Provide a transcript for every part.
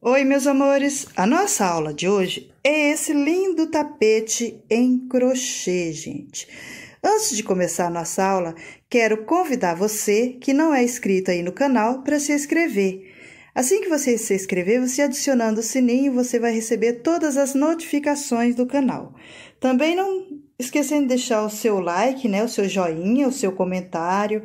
Oi, meus amores! A nossa aula de hoje é esse lindo tapete em crochê, gente. Antes de começar a nossa aula, quero convidar você que não é inscrito aí no canal para se inscrever. Assim que você se inscrever, você adicionando o sininho, você vai receber todas as notificações do canal. Também não esquecendo de deixar o seu like, né, o seu joinha, o seu comentário,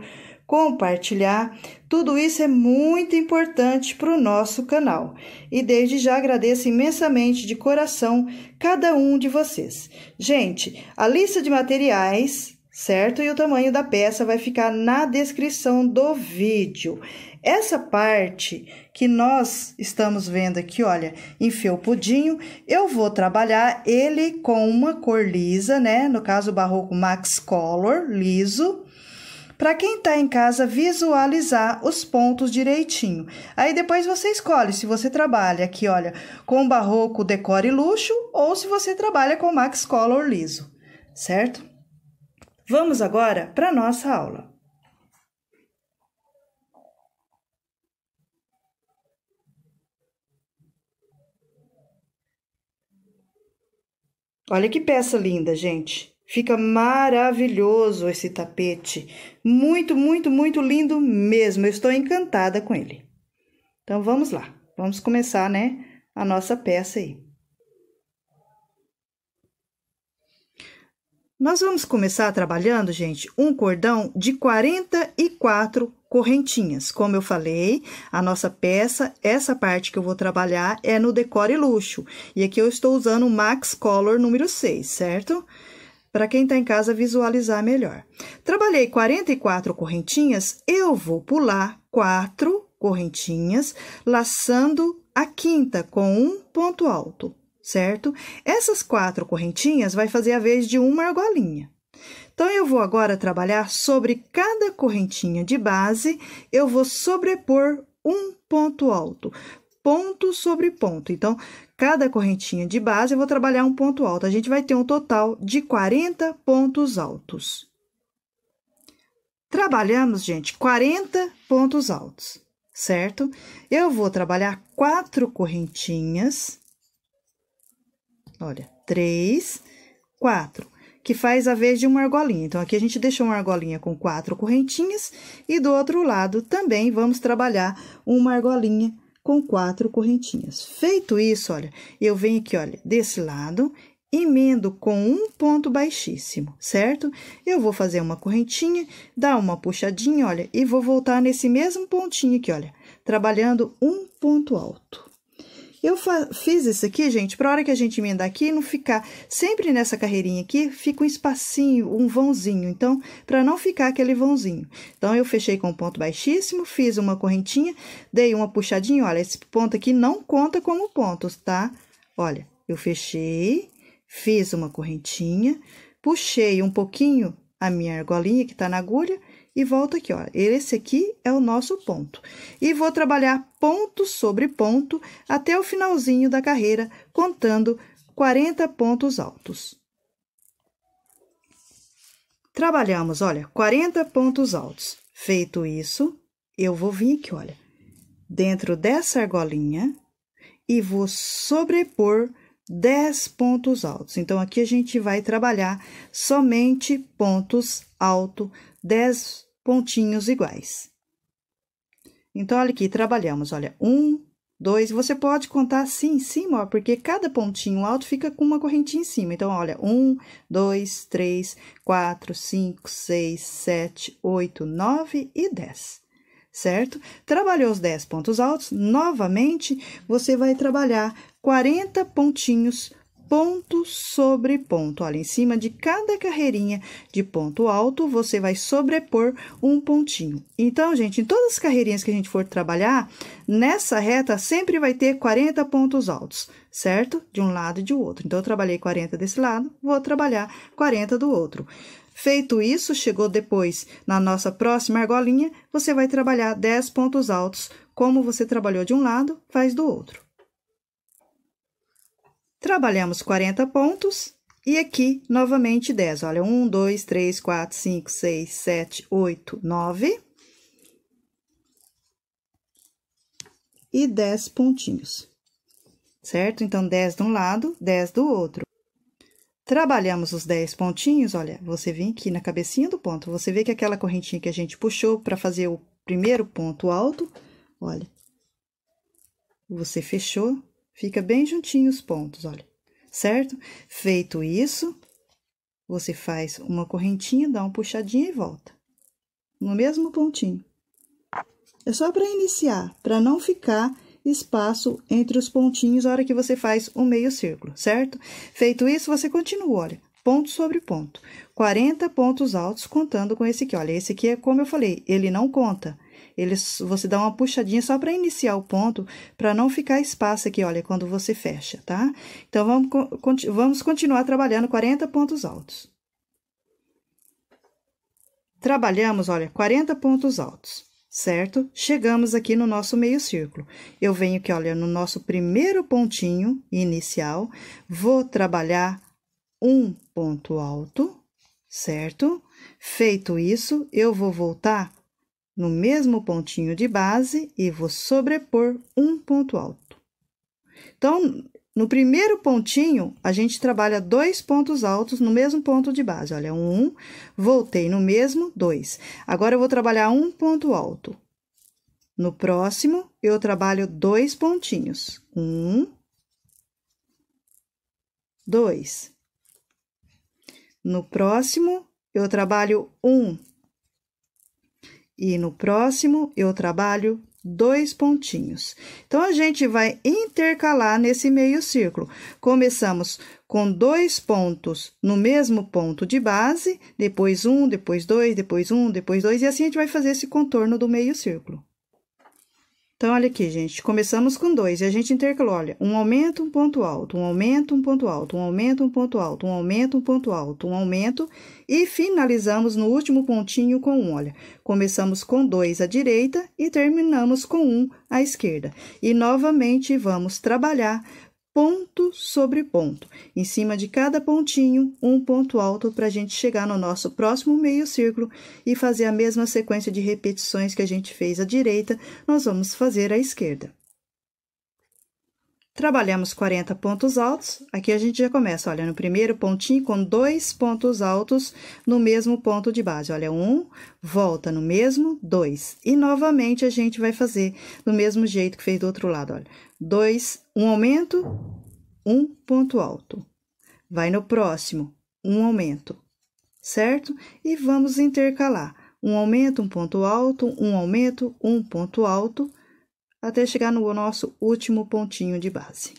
compartilhar. Tudo isso é muito importante para o nosso canal. E desde já agradeço imensamente de coração cada um de vocês. Gente, a lista de materiais, certo? E o tamanho da peça vai ficar na descrição do vídeo. Essa parte que nós estamos vendo aqui, olha, enfelpudinho, eu vou trabalhar ele com uma cor lisa, né? No caso, o barroco Max Color, liso para quem está em casa visualizar os pontos direitinho. Aí depois você escolhe se você trabalha aqui, olha, com barroco, decore e luxo ou se você trabalha com Max Color liso, certo? Vamos agora para nossa aula. Olha que peça linda, gente. Fica maravilhoso esse tapete. Muito, muito, muito lindo mesmo. Eu estou encantada com ele. Então vamos lá. Vamos começar, né, a nossa peça aí. Nós vamos começar trabalhando, gente, um cordão de 44 correntinhas. Como eu falei, a nossa peça, essa parte que eu vou trabalhar é no decore luxo. E aqui eu estou usando o Max Color número 6, certo? Certo? para quem está em casa visualizar melhor. Trabalhei 44 correntinhas, eu vou pular quatro correntinhas, laçando a quinta com um ponto alto, certo? Essas quatro correntinhas vai fazer a vez de uma argolinha. Então, eu vou agora trabalhar sobre cada correntinha de base, eu vou sobrepor um ponto alto, ponto sobre ponto. Então, cada correntinha de base, eu vou trabalhar um ponto alto. A gente vai ter um total de 40 pontos altos. Trabalhamos, gente, 40 pontos altos, certo? Eu vou trabalhar quatro correntinhas. Olha, três, quatro, que faz a vez de uma argolinha. Então, aqui a gente deixou uma argolinha com quatro correntinhas e do outro lado também vamos trabalhar uma argolinha com quatro correntinhas. Feito isso, olha, eu venho aqui, olha, desse lado, emendo com um ponto baixíssimo, certo? Eu vou fazer uma correntinha, dar uma puxadinha, olha, e vou voltar nesse mesmo pontinho aqui, olha, trabalhando um ponto alto. Eu fiz isso aqui, gente, para hora que a gente emendar aqui, não ficar... Sempre nessa carreirinha aqui, fica um espacinho, um vãozinho. Então, para não ficar aquele vãozinho. Então, eu fechei com um ponto baixíssimo, fiz uma correntinha, dei uma puxadinha. Olha, esse ponto aqui não conta como pontos, tá? Olha, eu fechei, fiz uma correntinha, puxei um pouquinho a minha argolinha que tá na agulha e volto aqui, ó. Esse aqui é o nosso ponto. E vou trabalhar ponto sobre ponto até o finalzinho da carreira, contando 40 pontos altos. Trabalhamos, olha, 40 pontos altos. Feito isso, eu vou vir aqui, olha, dentro dessa argolinha e vou sobrepor 10 pontos altos. Então, aqui a gente vai trabalhar somente pontos altos 10 pontinhos iguais. Então, olha aqui, trabalhamos, olha, um, dois, você pode contar assim em cima, ó, porque cada pontinho alto fica com uma correntinha em cima. Então, olha, um, dois, três, quatro, cinco, seis, sete, oito, nove e dez, certo? Trabalhou os dez pontos altos, novamente, você vai trabalhar 40 pontinhos ponto sobre ponto. Olha, em cima de cada carreirinha de ponto alto, você vai sobrepor um pontinho. Então, gente, em todas as carreirinhas que a gente for trabalhar, nessa reta sempre vai ter 40 pontos altos, certo? De um lado e de outro. Então, eu trabalhei 40 desse lado, vou trabalhar 40 do outro. Feito isso, chegou depois na nossa próxima argolinha, você vai trabalhar 10 pontos altos. Como você trabalhou de um lado, faz do outro. Trabalhamos 40 pontos e aqui novamente 10. Olha, 1, 2, 3, 4, 5, 6, 7, 8, 9. E 10 pontinhos, certo? Então, 10 de um lado, 10 do outro. Trabalhamos os 10 pontinhos, olha, você vem aqui na cabecinha do ponto, você vê que aquela correntinha que a gente puxou para fazer o primeiro ponto alto, olha, você fechou, Fica bem juntinho os pontos, olha, certo? Feito isso, você faz uma correntinha, dá uma puxadinha e volta. No mesmo pontinho. É só para iniciar, para não ficar espaço entre os pontinhos na hora que você faz o um meio círculo, certo? Feito isso, você continua, olha, ponto sobre ponto. 40 pontos altos contando com esse aqui, olha, esse aqui é como eu falei, ele não conta. Ele, você dá uma puxadinha só para iniciar o ponto, para não ficar espaço aqui, olha, quando você fecha, tá? Então, vamos, vamos continuar trabalhando 40 pontos altos. Trabalhamos, olha, 40 pontos altos certo? Chegamos aqui no nosso meio círculo. Eu venho aqui, olha, no nosso primeiro pontinho inicial, vou trabalhar um ponto alto, certo? Feito isso, eu vou voltar no mesmo pontinho de base e vou sobrepor um ponto alto. Então, no primeiro pontinho, a gente trabalha dois pontos altos no mesmo ponto de base. Olha, um, voltei no mesmo, dois. Agora, eu vou trabalhar um ponto alto. No próximo, eu trabalho dois pontinhos. Um, dois. No próximo, eu trabalho um e no próximo eu trabalho dois pontinhos. Então, a gente vai intercalar nesse meio círculo. Começamos com dois pontos no mesmo ponto de base, depois um, depois dois, depois um, depois dois, e assim a gente vai fazer esse contorno do meio círculo. Então, olha aqui, gente, começamos com dois e a gente intercalou, olha, um aumento, um ponto alto, um aumento, um ponto alto, um aumento, um ponto alto, um aumento, um ponto alto, um aumento, e finalizamos no último pontinho com um, olha. Começamos com dois à direita e terminamos com um à esquerda. E, novamente, vamos trabalhar ponto sobre ponto. Em cima de cada pontinho, um ponto alto para a gente chegar no nosso próximo meio círculo e fazer a mesma sequência de repetições que a gente fez à direita, nós vamos fazer à esquerda. Trabalhamos 40 pontos altos. Aqui a gente já começa, olha, no primeiro pontinho com dois pontos altos no mesmo ponto de base. Olha, um, volta no mesmo, dois. E novamente a gente vai fazer do mesmo jeito que fez do outro lado, olha. 2, um aumento, um ponto alto. Vai no próximo, um aumento, certo? E vamos intercalar. Um aumento, um ponto alto, um aumento, um ponto alto, até chegar no nosso último pontinho de base.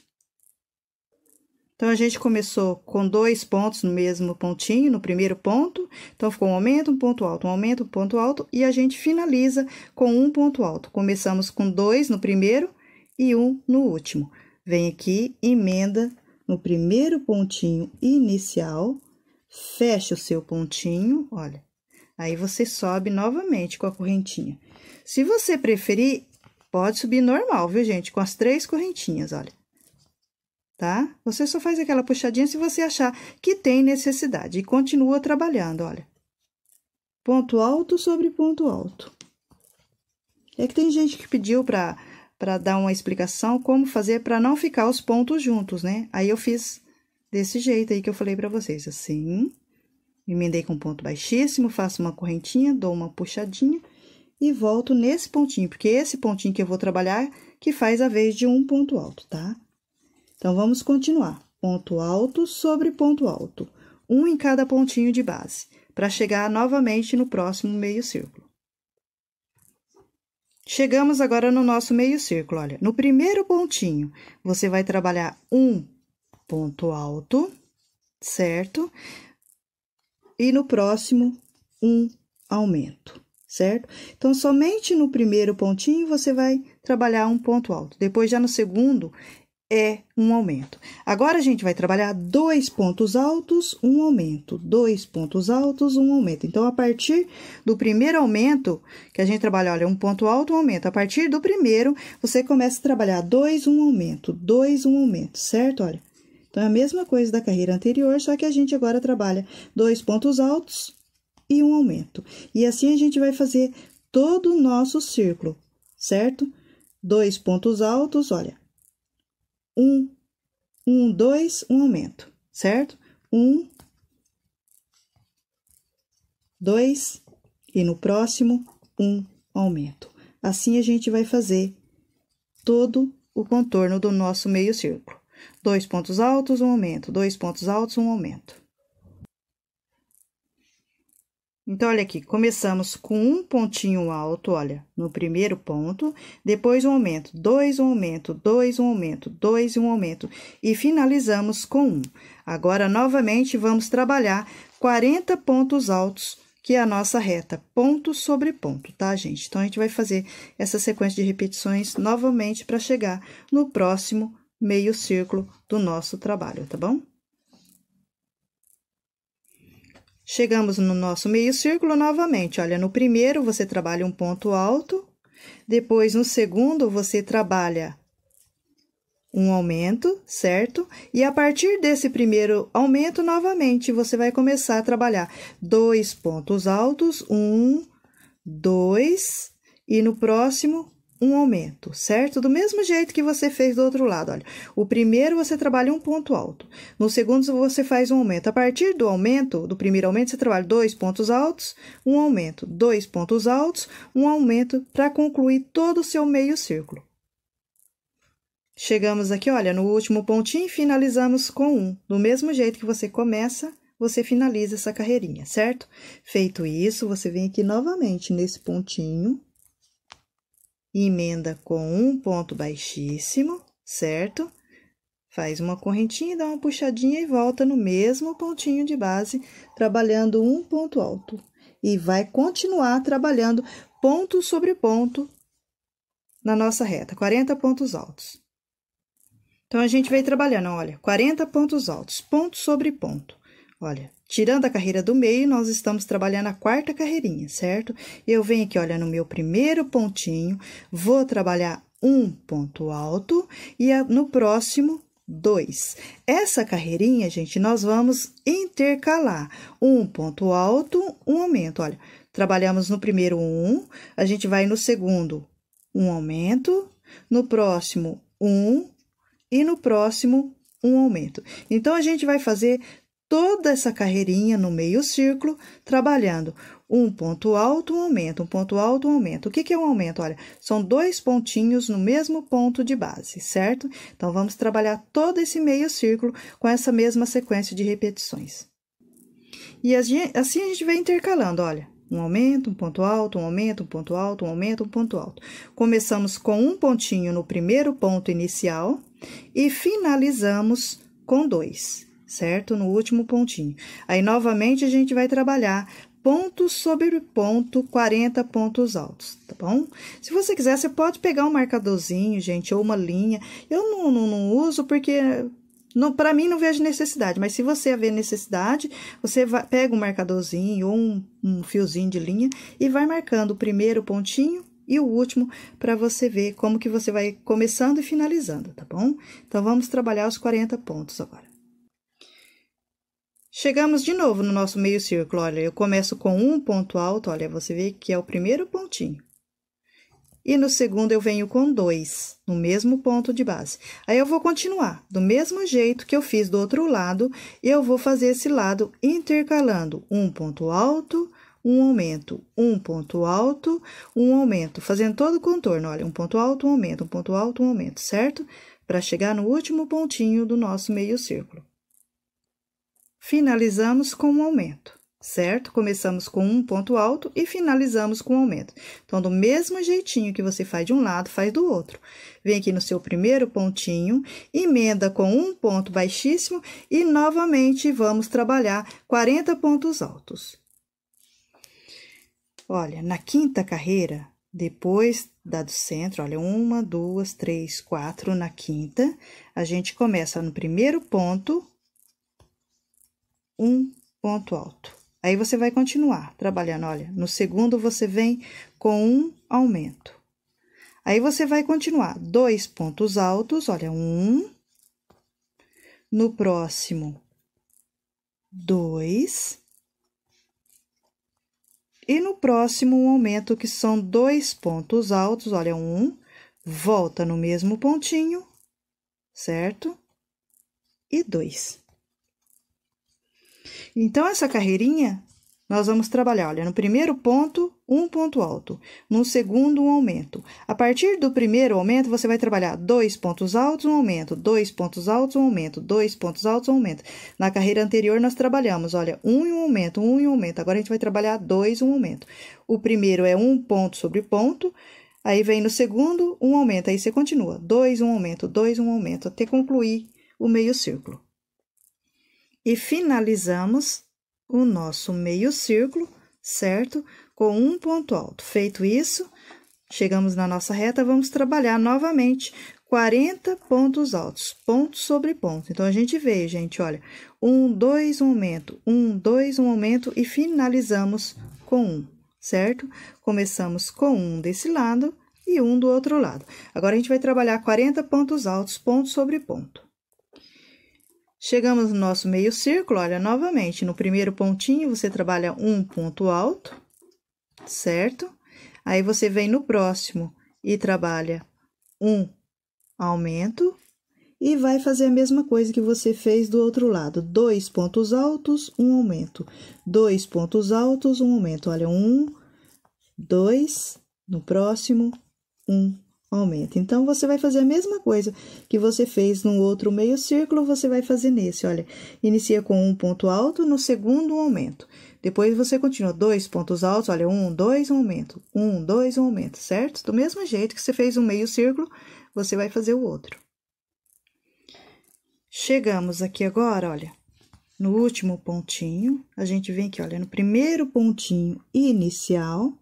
Então, a gente começou com dois pontos no mesmo pontinho, no primeiro ponto. Então, ficou um aumento, um ponto alto, um aumento, um ponto alto. E a gente finaliza com um ponto alto. Começamos com dois no primeiro e um no último. Vem aqui, emenda no primeiro pontinho inicial, fecha o seu pontinho, olha. Aí você sobe novamente com a correntinha. Se você preferir, pode subir normal, viu, gente? Com as três correntinhas, olha. Tá? Você só faz aquela puxadinha se você achar que tem necessidade. E continua trabalhando, olha. Ponto alto sobre ponto alto. É que tem gente que pediu para para dar uma explicação como fazer para não ficar os pontos juntos, né? Aí eu fiz desse jeito aí que eu falei para vocês, assim. Emendei com ponto baixíssimo, faço uma correntinha, dou uma puxadinha e volto nesse pontinho, porque esse pontinho que eu vou trabalhar que faz a vez de um ponto alto, tá? Então, vamos continuar. Ponto alto sobre ponto alto, um em cada pontinho de base, para chegar novamente no próximo meio círculo. Chegamos agora no nosso meio círculo. Olha, no primeiro pontinho, você vai trabalhar um ponto alto, certo? E no próximo, um aumento, certo? Então, somente no primeiro pontinho você vai trabalhar um ponto alto. Depois, já no segundo, é um aumento. Agora a gente vai trabalhar dois pontos altos, um aumento, dois pontos altos, um aumento. Então, a partir do primeiro aumento, que a gente trabalha, olha, um ponto alto, um aumento. A partir do primeiro, você começa a trabalhar dois, um aumento, dois, um aumento, certo? Olha, então é a mesma coisa da carreira anterior, só que a gente agora trabalha dois pontos altos e um aumento. E assim a gente vai fazer todo o nosso círculo, certo? Dois pontos altos, olha, um, um, dois, um aumento, certo? Um, dois, e no próximo, um aumento. Assim a gente vai fazer todo o contorno do nosso meio círculo. Dois pontos altos, um aumento. Dois pontos altos, um aumento. Então, olha aqui, começamos com um pontinho alto, olha, no primeiro ponto, depois um aumento, dois, um aumento, dois, um aumento, dois, um aumento, e finalizamos com um. Agora, novamente, vamos trabalhar 40 pontos altos, que é a nossa reta, ponto sobre ponto, tá, gente? Então, a gente vai fazer essa sequência de repetições novamente para chegar no próximo meio círculo do nosso trabalho, tá bom? Chegamos no nosso meio círculo novamente. Olha, no primeiro você trabalha um ponto alto, depois no segundo você trabalha um aumento, certo? E a partir desse primeiro aumento, novamente, você vai começar a trabalhar dois pontos altos, um, dois, e no próximo, um aumento, certo? Do mesmo jeito que você fez do outro lado, olha. O primeiro você trabalha um ponto alto. No segundo você faz um aumento. A partir do aumento, do primeiro aumento, você trabalha dois pontos altos, um aumento, dois pontos altos, um aumento para concluir todo o seu meio círculo. Chegamos aqui, olha, no último pontinho finalizamos com um. Do mesmo jeito que você começa, você finaliza essa carreirinha, certo? Feito isso, você vem aqui novamente nesse pontinho emenda com um ponto baixíssimo, certo? Faz uma correntinha, dá uma puxadinha e volta no mesmo pontinho de base, trabalhando um ponto alto. E vai continuar trabalhando ponto sobre ponto na nossa reta, 40 pontos altos. Então, a gente vem trabalhando, olha, 40 pontos altos, ponto sobre ponto. Olha, Tirando a carreira do meio, nós estamos trabalhando a quarta carreirinha, certo? Eu venho aqui, olha, no meu primeiro pontinho, vou trabalhar um ponto alto e no próximo, dois. Essa carreirinha, gente, nós vamos intercalar um ponto alto, um aumento. Olha, trabalhamos no primeiro um, a gente vai no segundo um aumento, no próximo um e no próximo um aumento. Então, a gente vai fazer toda essa carreirinha no meio círculo, trabalhando um ponto alto, um aumento, um ponto alto, um aumento. O que, que é um aumento? Olha, são dois pontinhos no mesmo ponto de base, certo? Então, vamos trabalhar todo esse meio círculo com essa mesma sequência de repetições. E assim a gente vem intercalando, olha. Um aumento, um ponto alto, um aumento, um ponto alto, um aumento, um ponto alto. Começamos com um pontinho no primeiro ponto inicial e finalizamos com dois certo? No último pontinho. Aí, novamente, a gente vai trabalhar ponto sobre ponto, 40 pontos altos, tá bom? Se você quiser, você pode pegar um marcadorzinho, gente, ou uma linha. Eu não, não, não uso porque para mim não vejo necessidade, mas se você haver necessidade, você vai, pega um marcadorzinho ou um, um fiozinho de linha e vai marcando o primeiro pontinho e o último para você ver como que você vai começando e finalizando, tá bom? Então vamos trabalhar os 40 pontos agora. Chegamos de novo no nosso meio círculo. Olha, eu começo com um ponto alto, olha, você vê que é o primeiro pontinho. E no segundo eu venho com dois, no mesmo ponto de base. Aí eu vou continuar do mesmo jeito que eu fiz do outro lado, eu vou fazer esse lado intercalando um ponto alto, um aumento, um ponto alto, um aumento, fazendo todo o contorno, olha, um ponto alto, um aumento, um ponto alto, um aumento, certo? Para chegar no último pontinho do nosso meio círculo finalizamos com um aumento, certo? Começamos com um ponto alto e finalizamos com um aumento. Então, do mesmo jeitinho que você faz de um lado, faz do outro. Vem aqui no seu primeiro pontinho, emenda com um ponto baixíssimo e novamente vamos trabalhar 40 pontos altos. Olha, na quinta carreira, depois da do centro, olha, uma, duas, três, quatro na quinta, a gente começa no primeiro ponto um ponto alto. Aí você vai continuar trabalhando. Olha, no segundo você vem com um aumento. Aí você vai continuar dois pontos altos. Olha, um. No próximo, dois. E no próximo, um aumento que são dois pontos altos. Olha, um. Volta no mesmo pontinho, certo? E dois. Então, essa carreirinha, nós vamos trabalhar, olha, no primeiro ponto, um ponto alto. No segundo, um aumento. A partir do primeiro aumento, você vai trabalhar dois pontos altos, um aumento, dois pontos altos, um aumento, dois pontos altos, um aumento. Na carreira anterior, nós trabalhamos, olha, um e um aumento, um e um aumento. Agora, a gente vai trabalhar dois, um aumento. O primeiro é um ponto sobre ponto, aí vem no segundo, um aumento, aí você continua. Dois, um aumento, dois, um aumento, até concluir o meio círculo. E finalizamos o nosso meio círculo, certo? Com um ponto alto. Feito isso, chegamos na nossa reta, vamos trabalhar novamente 40 pontos altos, ponto sobre ponto. Então, a gente vê, gente, olha, um, dois, um aumento, um, dois, um aumento e finalizamos com um, certo? Começamos com um desse lado e um do outro lado. Agora, a gente vai trabalhar 40 pontos altos, ponto sobre ponto. Chegamos no nosso meio círculo, olha, novamente, no primeiro pontinho, você trabalha um ponto alto, certo? Aí, você vem no próximo e trabalha um aumento e vai fazer a mesma coisa que você fez do outro lado. Dois pontos altos, um aumento. Dois pontos altos, um aumento. Olha, um, dois, no próximo, um, aumenta. Então, você vai fazer a mesma coisa que você fez no outro meio círculo, você vai fazer nesse. Olha, inicia com um ponto alto, no segundo um aumento. Depois você continua dois pontos altos, olha, um, dois, um aumento, um, dois, um aumento, certo? Do mesmo jeito que você fez um meio círculo, você vai fazer o outro. Chegamos aqui agora, olha, no último pontinho, a gente vem aqui, olha, no primeiro pontinho inicial,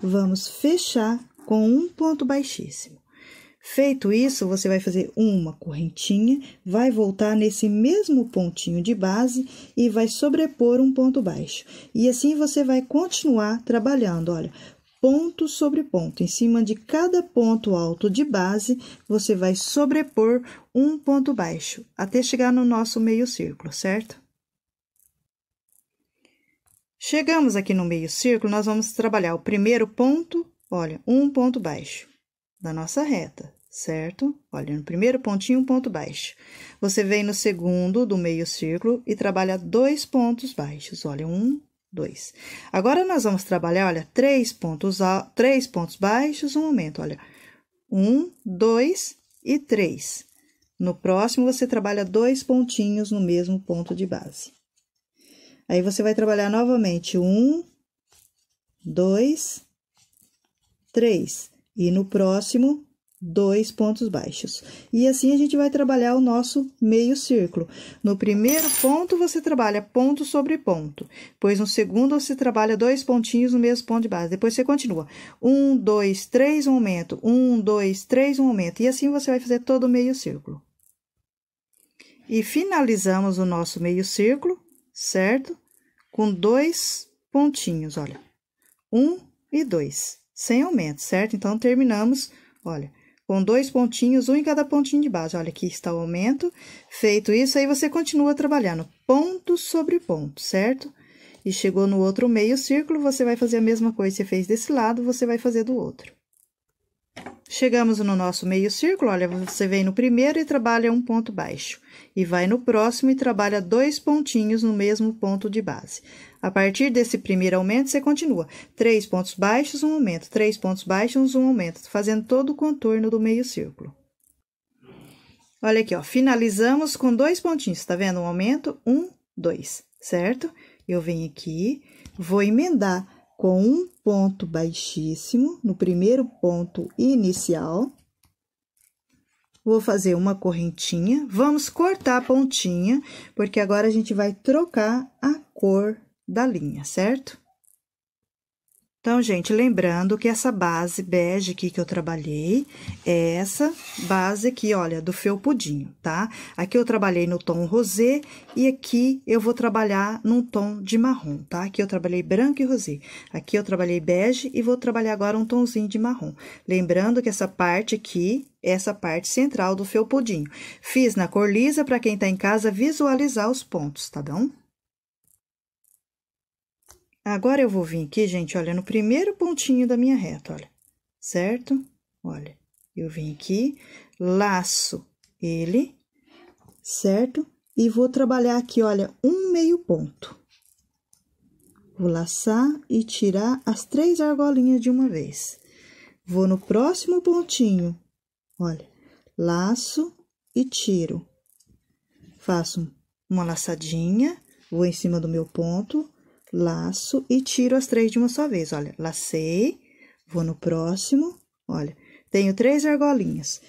vamos fechar com um ponto baixíssimo. Feito isso, você vai fazer uma correntinha, vai voltar nesse mesmo pontinho de base e vai sobrepor um ponto baixo. E assim você vai continuar trabalhando, olha, ponto sobre ponto. Em cima de cada ponto alto de base, você vai sobrepor um ponto baixo, até chegar no nosso meio círculo, certo? Chegamos aqui no meio círculo, nós vamos trabalhar o primeiro ponto Olha, um ponto baixo da nossa reta, certo? Olha, no primeiro pontinho, um ponto baixo. Você vem no segundo do meio círculo e trabalha dois pontos baixos. Olha, um, dois. Agora, nós vamos trabalhar, olha, três pontos, três pontos baixos, um momento, olha. Um, dois e três. No próximo, você trabalha dois pontinhos no mesmo ponto de base. Aí, você vai trabalhar novamente um, dois 3 e no próximo dois pontos baixos. E assim a gente vai trabalhar o nosso meio círculo. No primeiro ponto, você trabalha ponto sobre ponto. pois no segundo, você trabalha dois pontinhos no mesmo ponto de base. Depois, você continua. Um, dois, três, um aumento. Um, dois, três, um aumento. E assim, você vai fazer todo o meio círculo. E finalizamos o nosso meio círculo, certo? Com dois pontinhos, olha. Um e dois sem aumento, certo? Então, terminamos, olha, com dois pontinhos, um em cada pontinho de base. Olha, aqui está o aumento. Feito isso, aí você continua trabalhando ponto sobre ponto, certo? E chegou no outro meio círculo, você vai fazer a mesma coisa que você fez desse lado, você vai fazer do outro. Chegamos no nosso meio círculo, olha, você vem no primeiro e trabalha um ponto baixo. E vai no próximo e trabalha dois pontinhos no mesmo ponto de base. A partir desse primeiro aumento, você continua. Três pontos baixos, um aumento. Três pontos baixos, um aumento. Fazendo todo o contorno do meio círculo. Olha aqui, ó. Finalizamos com dois pontinhos, tá vendo? Um aumento, um, dois, certo? Eu venho aqui, vou emendar com um ponto baixíssimo no primeiro ponto inicial. Vou fazer uma correntinha. Vamos cortar a pontinha, porque agora a gente vai trocar a cor da linha, certo? Então, gente, lembrando que essa base bege aqui que eu trabalhei, é essa base aqui, olha, do felpudinho, tá? Aqui eu trabalhei no tom rosé e aqui eu vou trabalhar num tom de marrom, tá? Aqui eu trabalhei branco e rosé. Aqui eu trabalhei bege e vou trabalhar agora um tomzinho de marrom. Lembrando que essa parte aqui essa parte central do felpudinho. Fiz na cor lisa para quem tá em casa visualizar os pontos, tá bom? Agora eu vou vir aqui, gente, olha, no primeiro pontinho da minha reta, olha, certo? Olha, eu vim aqui, laço ele, certo? E vou trabalhar aqui, olha, um meio ponto. Vou laçar e tirar as três argolinhas de uma vez. Vou no próximo pontinho, olha, laço e tiro. Faço uma laçadinha, vou em cima do meu ponto, laço e tiro as três de uma só vez. Olha, lacei, vou no próximo, olha, tenho três argolinhas,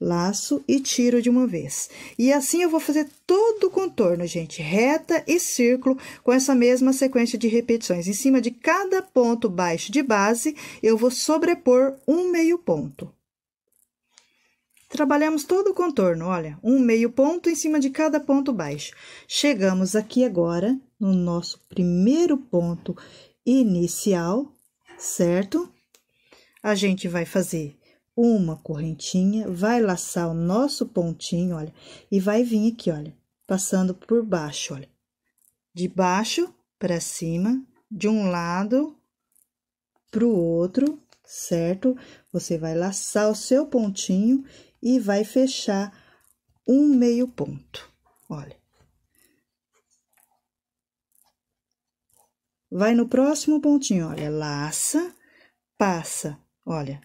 laço e tiro de uma vez. E assim eu vou fazer todo o contorno, gente, reta e círculo, com essa mesma sequência de repetições. Em cima de cada ponto baixo de base, eu vou sobrepor um meio ponto. Trabalhamos todo o contorno, olha, um meio ponto em cima de cada ponto baixo. Chegamos aqui agora no nosso primeiro ponto inicial, certo? A gente vai fazer uma correntinha, vai laçar o nosso pontinho, olha, e vai vir aqui, olha, passando por baixo, olha. De baixo para cima, de um lado para o outro, certo? Você vai laçar o seu pontinho e vai fechar um meio ponto, olha. vai no próximo pontinho, olha, laça, passa, olha,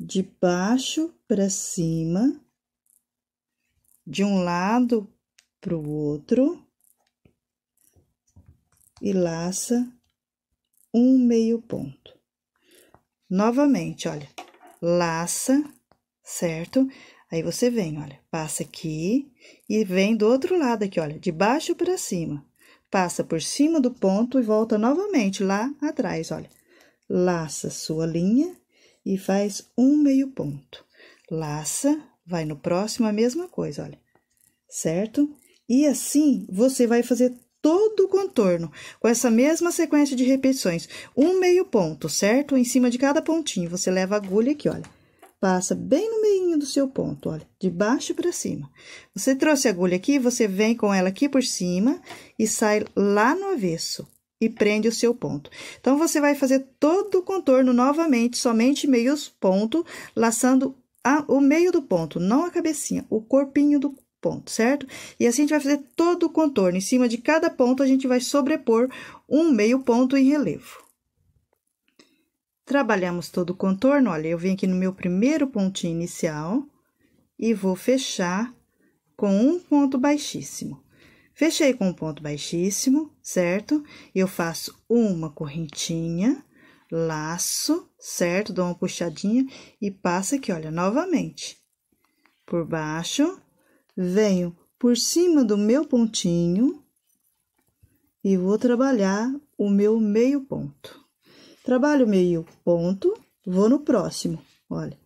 de baixo para cima, de um lado para o outro, e laça um meio ponto. Novamente, olha, laça, certo? Aí você vem, olha, passa aqui e vem do outro lado aqui, olha, de baixo para cima passa por cima do ponto e volta novamente lá atrás, olha. Laça sua linha e faz um meio ponto. Laça, vai no próximo a mesma coisa, olha. Certo? E assim você vai fazer todo o contorno com essa mesma sequência de repetições. Um meio ponto, certo? Em cima de cada pontinho, você leva a agulha aqui, olha passa bem no meio do seu ponto, olha, de baixo para cima. Você trouxe a agulha aqui, você vem com ela aqui por cima e sai lá no avesso e prende o seu ponto. Então, você vai fazer todo o contorno novamente, somente meios ponto, laçando a, o meio do ponto, não a cabecinha, o corpinho do ponto, certo? E assim, a gente vai fazer todo o contorno. Em cima de cada ponto, a gente vai sobrepor um meio ponto em relevo. Trabalhamos todo o contorno, olha, eu venho aqui no meu primeiro pontinho inicial e vou fechar com um ponto baixíssimo. Fechei com um ponto baixíssimo, certo? Eu faço uma correntinha, laço, certo? Dou uma puxadinha e passo aqui, olha, novamente. Por baixo, venho por cima do meu pontinho e vou trabalhar o meu meio ponto. Trabalho meio ponto, vou no próximo. Olha,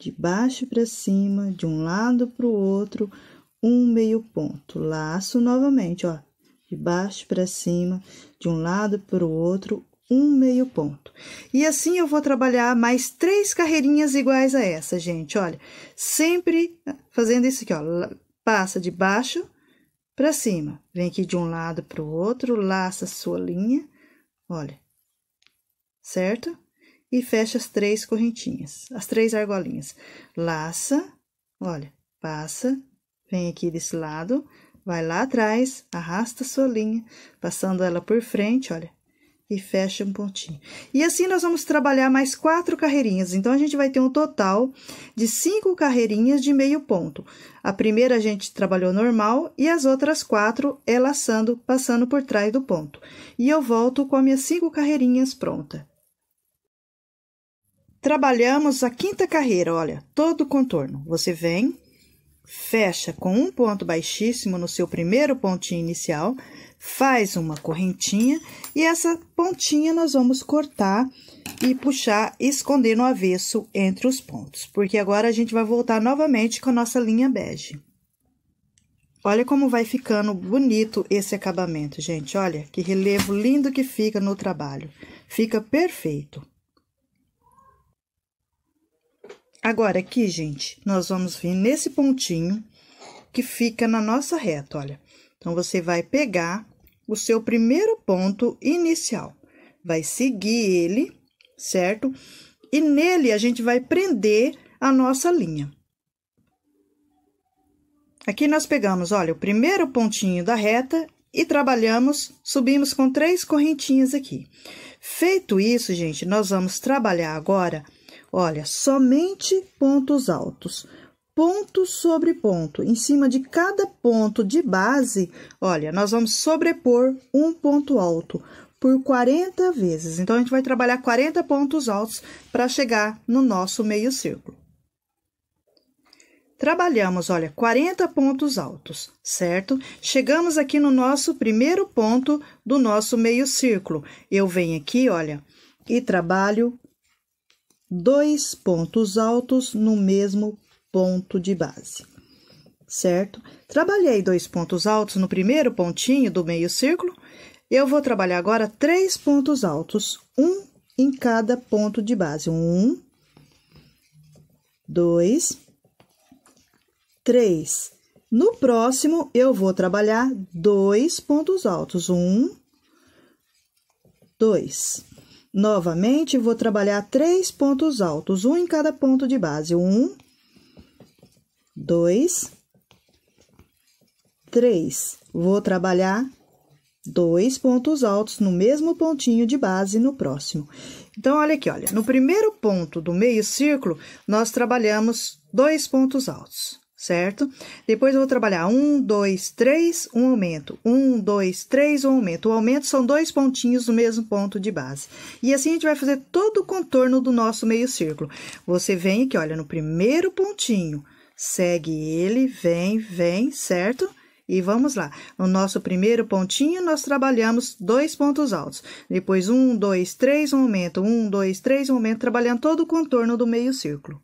de baixo para cima, de um lado para o outro, um meio ponto. Laço novamente, ó, de baixo para cima, de um lado para o outro, um meio ponto. E assim eu vou trabalhar mais três carreirinhas iguais a essa, gente. Olha, sempre fazendo isso aqui, ó, passa de baixo para cima, vem aqui de um lado para o outro, laça a sua linha, olha, certo? E fecha as três correntinhas, as três argolinhas. Laça, olha, passa, vem aqui desse lado, vai lá atrás, arrasta a sua linha, passando ela por frente, olha, e fecha um pontinho. E assim, nós vamos trabalhar mais quatro carreirinhas. Então, a gente vai ter um total de cinco carreirinhas de meio ponto. A primeira a gente trabalhou normal e as outras quatro é laçando, passando por trás do ponto. E eu volto com as minhas cinco carreirinhas pronta. Trabalhamos a quinta carreira, olha, todo o contorno. Você vem, fecha com um ponto baixíssimo no seu primeiro pontinho inicial, faz uma correntinha e essa pontinha nós vamos cortar e puxar, esconder no avesso entre os pontos, porque agora a gente vai voltar novamente com a nossa linha bege. Olha como vai ficando bonito esse acabamento, gente. Olha que relevo lindo que fica no trabalho. Fica perfeito. Agora aqui, gente, nós vamos vir nesse pontinho que fica na nossa reta, olha. Então, você vai pegar o seu primeiro ponto inicial, vai seguir ele, certo? E nele, a gente vai prender a nossa linha. Aqui nós pegamos, olha, o primeiro pontinho da reta e trabalhamos, subimos com três correntinhas aqui. Feito isso, gente, nós vamos trabalhar agora Olha, somente pontos altos. Ponto sobre ponto. Em cima de cada ponto de base, olha, nós vamos sobrepor um ponto alto por 40 vezes. Então, a gente vai trabalhar 40 pontos altos para chegar no nosso meio círculo. Trabalhamos, olha, 40 pontos altos, certo? Chegamos aqui no nosso primeiro ponto do nosso meio círculo. Eu venho aqui, olha, e trabalho dois pontos altos no mesmo ponto de base, certo? Trabalhei dois pontos altos no primeiro pontinho do meio círculo. Eu vou trabalhar agora três pontos altos, um em cada ponto de base. Um, dois, três. No próximo, eu vou trabalhar dois pontos altos. Um, dois. Novamente, vou trabalhar três pontos altos, um em cada ponto de base. Um, dois, três. Vou trabalhar dois pontos altos no mesmo pontinho de base no próximo. Então, olha aqui, olha, no primeiro ponto do meio círculo, nós trabalhamos dois pontos altos certo? Depois eu vou trabalhar um, dois, três, um aumento, um, dois, três, um aumento. O aumento são dois pontinhos no mesmo ponto de base. E assim a gente vai fazer todo o contorno do nosso meio círculo. Você vem aqui, olha, no primeiro pontinho, segue ele, vem, vem, certo? E vamos lá. No nosso primeiro pontinho, nós trabalhamos dois pontos altos. Depois, um, dois, três, um aumento, um, dois, três, um aumento, trabalhando todo o contorno do meio círculo.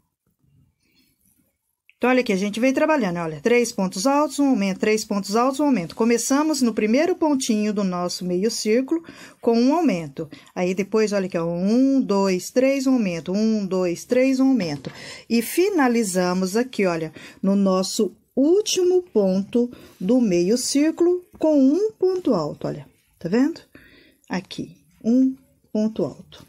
Então, olha aqui, a gente vem trabalhando, olha, três pontos altos, um aumento, três pontos altos, um aumento. Começamos no primeiro pontinho do nosso meio círculo com um aumento. Aí, depois, olha aqui, ó, um, dois, três, um aumento, um, dois, três, um aumento. E finalizamos aqui, olha, no nosso último ponto do meio círculo com um ponto alto, olha, tá vendo? Aqui, um ponto alto.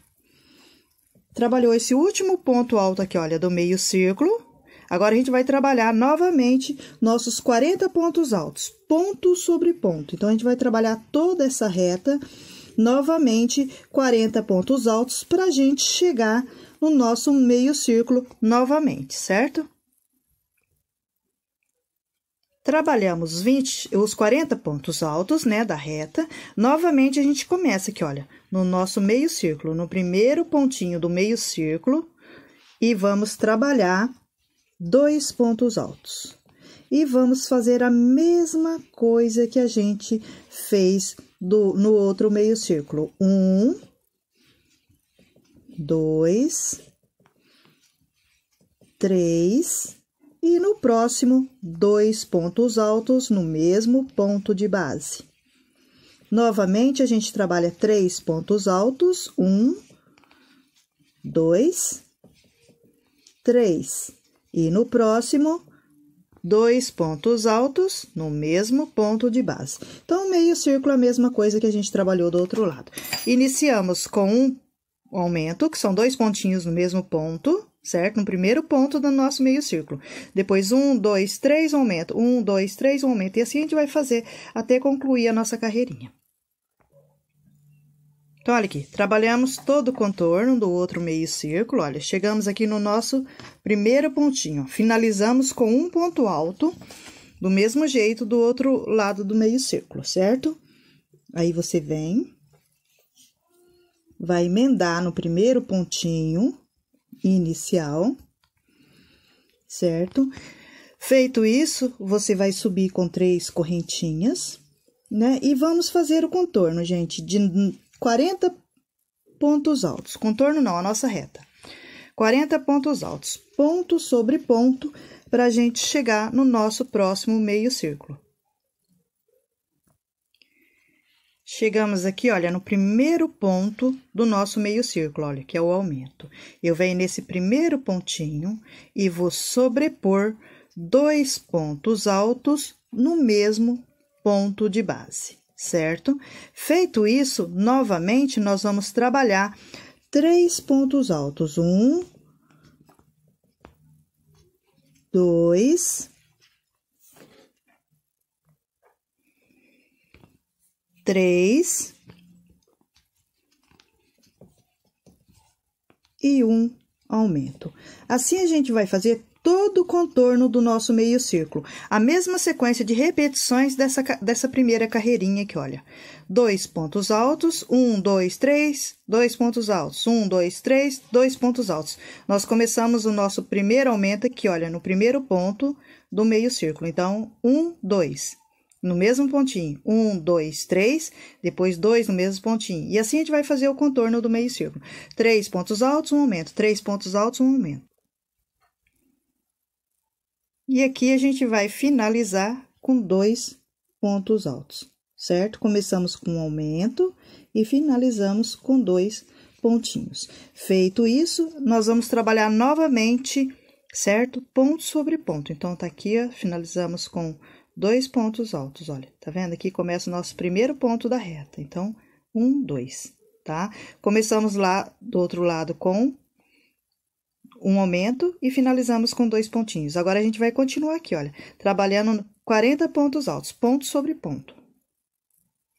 Trabalhou esse último ponto alto aqui, olha, do meio círculo, Agora a gente vai trabalhar novamente nossos 40 pontos altos, ponto sobre ponto. Então a gente vai trabalhar toda essa reta, novamente 40 pontos altos, para a gente chegar no nosso meio círculo novamente, certo? Trabalhamos 20, os 40 pontos altos, né, da reta. Novamente, a gente começa aqui, olha, no nosso meio círculo, no primeiro pontinho do meio círculo, e vamos trabalhar dois pontos altos. E vamos fazer a mesma coisa que a gente fez do, no outro meio círculo. Um, dois, três, e no próximo, dois pontos altos no mesmo ponto de base. Novamente, a gente trabalha três pontos altos: um, dois, três e no próximo dois pontos altos no mesmo ponto de base. Então, meio círculo é a mesma coisa que a gente trabalhou do outro lado. Iniciamos com um aumento, que são dois pontinhos no mesmo ponto, certo? No primeiro ponto do nosso meio círculo. Depois, um, dois, três, um aumento. Um, dois, três, um aumento. E assim a gente vai fazer até concluir a nossa carreirinha. Então, olha aqui, trabalhamos todo o contorno do outro meio círculo, olha, chegamos aqui no nosso primeiro pontinho, finalizamos com um ponto alto, do mesmo jeito do outro lado do meio círculo, certo? Aí, você vem, vai emendar no primeiro pontinho inicial, certo? Feito isso, você vai subir com três correntinhas, né? E vamos fazer o contorno, gente, de 40 pontos altos. Contorno não, a nossa reta. 40 pontos altos, ponto sobre ponto, para a gente chegar no nosso próximo meio círculo. Chegamos aqui, olha, no primeiro ponto do nosso meio círculo, olha, que é o aumento. Eu venho nesse primeiro pontinho e vou sobrepor dois pontos altos no mesmo ponto de base certo? Feito isso, novamente nós vamos trabalhar três pontos altos: um, dois, três e um aumento. Assim a gente vai fazer todo o contorno do nosso meio círculo. A mesma sequência de repetições dessa, dessa primeira carreirinha aqui, olha. Dois pontos altos, um, dois, três, dois pontos altos, um, dois, três, dois pontos altos. Nós começamos o nosso primeiro aumento aqui, olha, no primeiro ponto do meio círculo. Então, um, dois, no mesmo pontinho. Um, dois, três, depois dois no mesmo pontinho. E assim a gente vai fazer o contorno do meio círculo. Três pontos altos, um aumento. Três pontos altos, um aumento. E aqui a gente vai finalizar com dois pontos altos, certo? Começamos com um aumento e finalizamos com dois pontinhos. Feito isso, nós vamos trabalhar novamente, certo? Ponto sobre ponto. Então, tá aqui, ó, finalizamos com dois pontos altos, olha. Tá vendo? Aqui começa o nosso primeiro ponto da reta. Então, um, dois, tá? Começamos lá do outro lado com um aumento e finalizamos com dois pontinhos. Agora a gente vai continuar aqui, olha, trabalhando 40 pontos altos, ponto sobre ponto.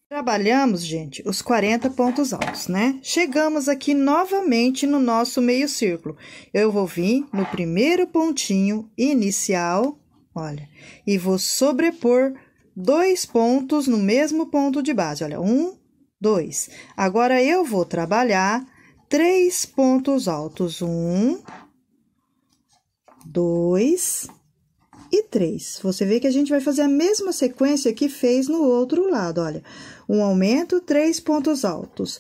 Trabalhamos, gente, os 40 pontos altos, né? Chegamos aqui novamente no nosso meio círculo. Eu vou vir no primeiro pontinho inicial, olha, e vou sobrepor dois pontos no mesmo ponto de base, olha, um, dois. Agora, eu vou trabalhar três pontos altos, um, dois e três. Você vê que a gente vai fazer a mesma sequência que fez no outro lado, olha. Um aumento, três pontos altos.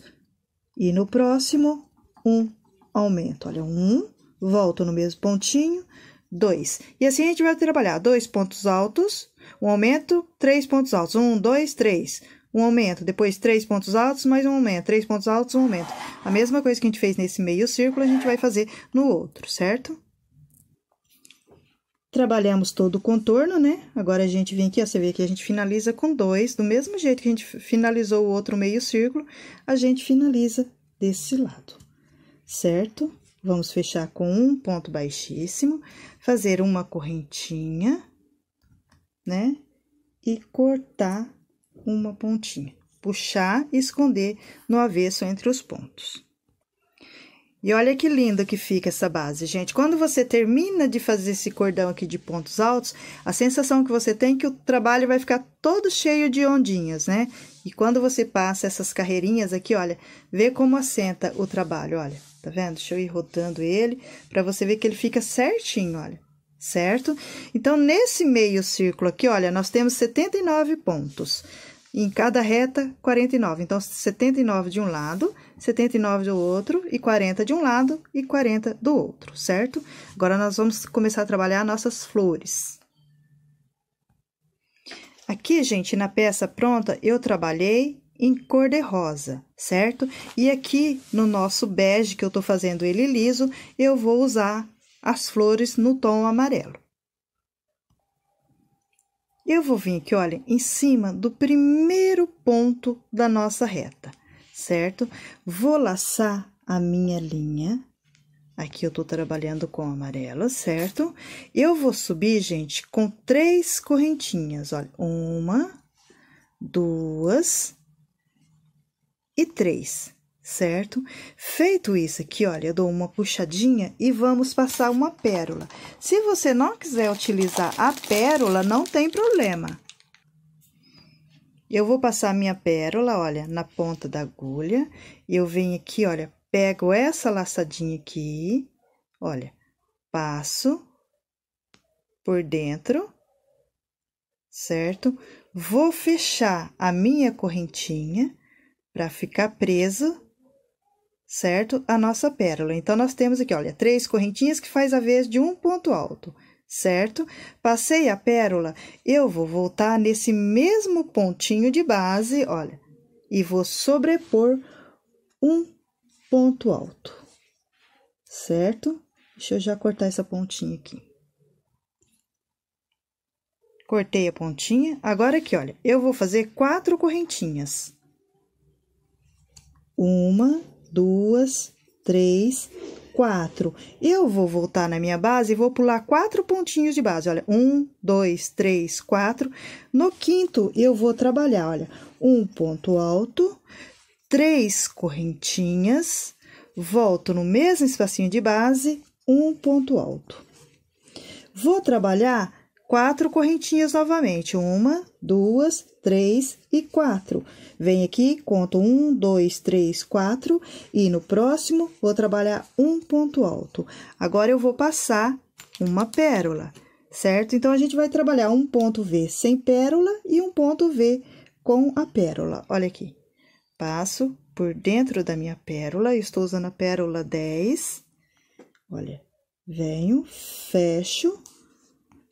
E no próximo, um aumento. Olha, um, volto no mesmo pontinho, dois. E assim a gente vai trabalhar dois pontos altos, um aumento, três pontos altos. Um, dois, três. Um aumento, depois três pontos altos, mais um aumento. Três pontos altos, um aumento. A mesma coisa que a gente fez nesse meio círculo, a gente vai fazer no outro, certo? Trabalhamos todo o contorno, né? Agora a gente vem aqui, ó, você vê que a gente finaliza com dois. Do mesmo jeito que a gente finalizou o outro meio círculo, a gente finaliza desse lado, certo? Vamos fechar com um ponto baixíssimo, fazer uma correntinha, né? E cortar uma pontinha. Puxar e esconder no avesso entre os pontos. E olha que linda que fica essa base, gente. Quando você termina de fazer esse cordão aqui de pontos altos, a sensação que você tem é que o trabalho vai ficar todo cheio de ondinhas, né? E quando você passa essas carreirinhas aqui, olha, vê como assenta o trabalho, olha. Tá vendo? Deixa eu ir rotando ele para você ver que ele fica certinho, olha. Certo? Então, nesse meio círculo aqui, olha, nós temos 79 pontos. E em cada reta, 49. Então, 79 de um lado, 79 do outro, e 40 de um lado e 40 do outro, certo? Agora, nós vamos começar a trabalhar nossas flores. Aqui, gente, na peça pronta, eu trabalhei em cor de rosa, certo? E aqui, no nosso bege, que eu tô fazendo ele liso, eu vou usar as flores no tom amarelo. Eu vou vir aqui, olha, em cima do primeiro ponto da nossa reta, certo? Vou laçar a minha linha. Aqui eu tô trabalhando com amarelo, certo? Eu vou subir, gente, com três correntinhas, olha. Uma, duas e três, certo? Feito isso aqui, olha, eu dou uma puxadinha e vamos passar uma pérola. Se você não quiser utilizar a pérola, não tem problema. Eu vou passar minha pérola, olha, na ponta da agulha. Eu venho aqui, olha, pego essa laçadinha aqui, olha, passo por dentro, certo? Vou fechar a minha correntinha para ficar preso certo? A nossa pérola. Então, nós temos aqui, olha, três correntinhas que faz a vez de um ponto alto, certo? Passei a pérola, eu vou voltar nesse mesmo pontinho de base, olha, e vou sobrepor um ponto alto, certo? Deixa eu já cortar essa pontinha aqui. Cortei a pontinha. Agora aqui, olha, eu vou fazer quatro correntinhas. Uma, duas, três, quatro. Eu vou voltar na minha base e vou pular quatro pontinhos de base. Olha, um, dois, três, quatro. No quinto, eu vou trabalhar, olha, um ponto alto, três correntinhas, volto no mesmo espacinho de base, um ponto alto. Vou trabalhar quatro correntinhas novamente. Uma, duas, três e quatro. Vem aqui, conto um, dois, três, quatro. E no próximo, vou trabalhar um ponto alto. Agora, eu vou passar uma pérola, certo? Então, a gente vai trabalhar um ponto V sem pérola e um ponto V com a pérola. Olha aqui. Passo por dentro da minha pérola, estou usando a pérola 10. Olha, venho, fecho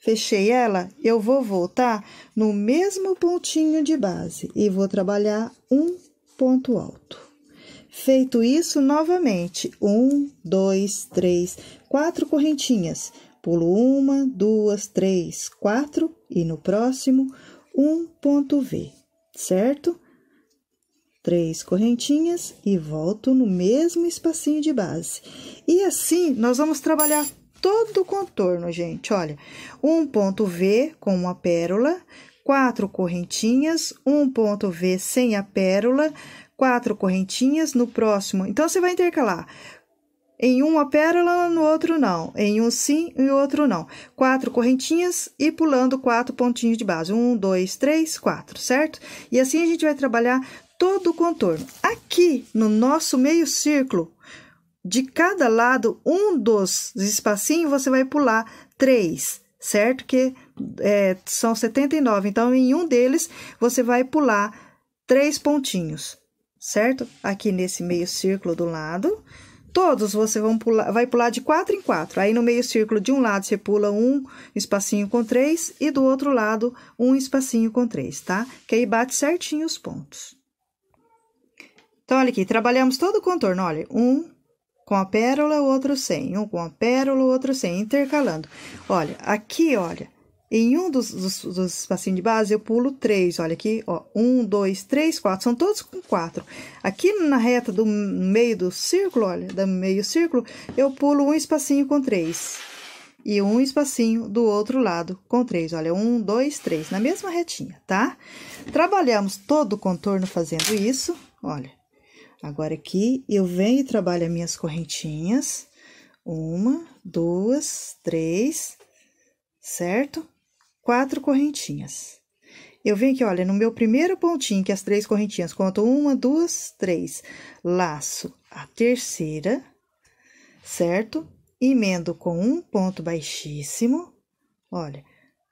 Fechei ela, eu vou voltar no mesmo pontinho de base e vou trabalhar um ponto alto. Feito isso novamente, um, dois, três, quatro correntinhas. Pulo uma, duas, três, quatro e no próximo, um ponto V, certo? Três correntinhas e volto no mesmo espacinho de base. E assim, nós vamos trabalhar todo o contorno, gente. Olha, um ponto V com uma pérola, quatro correntinhas, um ponto V sem a pérola, quatro correntinhas no próximo. Então, você vai intercalar. Em uma pérola, no outro não. Em um sim e outro não. Quatro correntinhas e pulando quatro pontinhos de base. Um, dois, três, quatro, certo? E assim a gente vai trabalhar todo o contorno. Aqui no nosso meio círculo, de cada lado um dos espacinhos, você vai pular três, certo? Que é, são 79. Então, em um deles, você vai pular três pontinhos, certo? Aqui nesse meio círculo do lado. Todos você vão pular, vai pular de quatro em quatro. Aí, no meio círculo, de um lado, você pula um espacinho com três e do outro lado, um espacinho com três, tá? Que aí bate certinho os pontos. Então, olha aqui, trabalhamos todo o contorno. Olha, um, com a pérola, outro sem. Um com a pérola, outro sem, intercalando. Olha, aqui, olha, em um dos, dos, dos espacinhos de base, eu pulo três. Olha aqui, ó. Um, dois, três, quatro. São todos com quatro. Aqui na reta do meio do círculo, olha, do meio círculo, eu pulo um espacinho com três. E um espacinho do outro lado com três. Olha, um, dois, três. Na mesma retinha, tá? Trabalhamos todo o contorno fazendo isso. Olha. Agora aqui eu venho e trabalho as minhas correntinhas. Uma, duas, três, certo? Quatro correntinhas. Eu venho aqui, olha, no meu primeiro pontinho, que é as três correntinhas conto uma, duas, três. Laço a terceira, certo? Emendo com um ponto baixíssimo. Olha,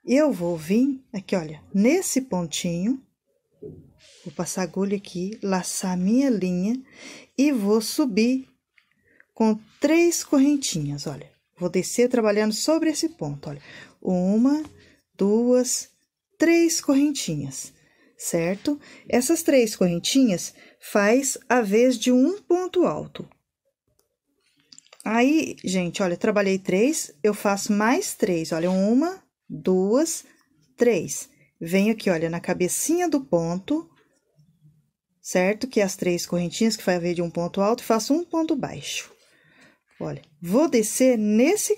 eu vou vir aqui, olha, nesse pontinho, Vou passar agulha aqui, laçar minha linha e vou subir com três correntinhas, olha. Vou descer trabalhando sobre esse ponto, olha. Uma, duas, três correntinhas, certo? Essas três correntinhas faz a vez de um ponto alto. Aí, gente, olha, trabalhei três, eu faço mais três, olha, uma, duas, três. Venho aqui, olha, na cabecinha do ponto, certo? Que as três correntinhas, que vai haver de um ponto alto, faço um ponto baixo. Olha, vou descer nesse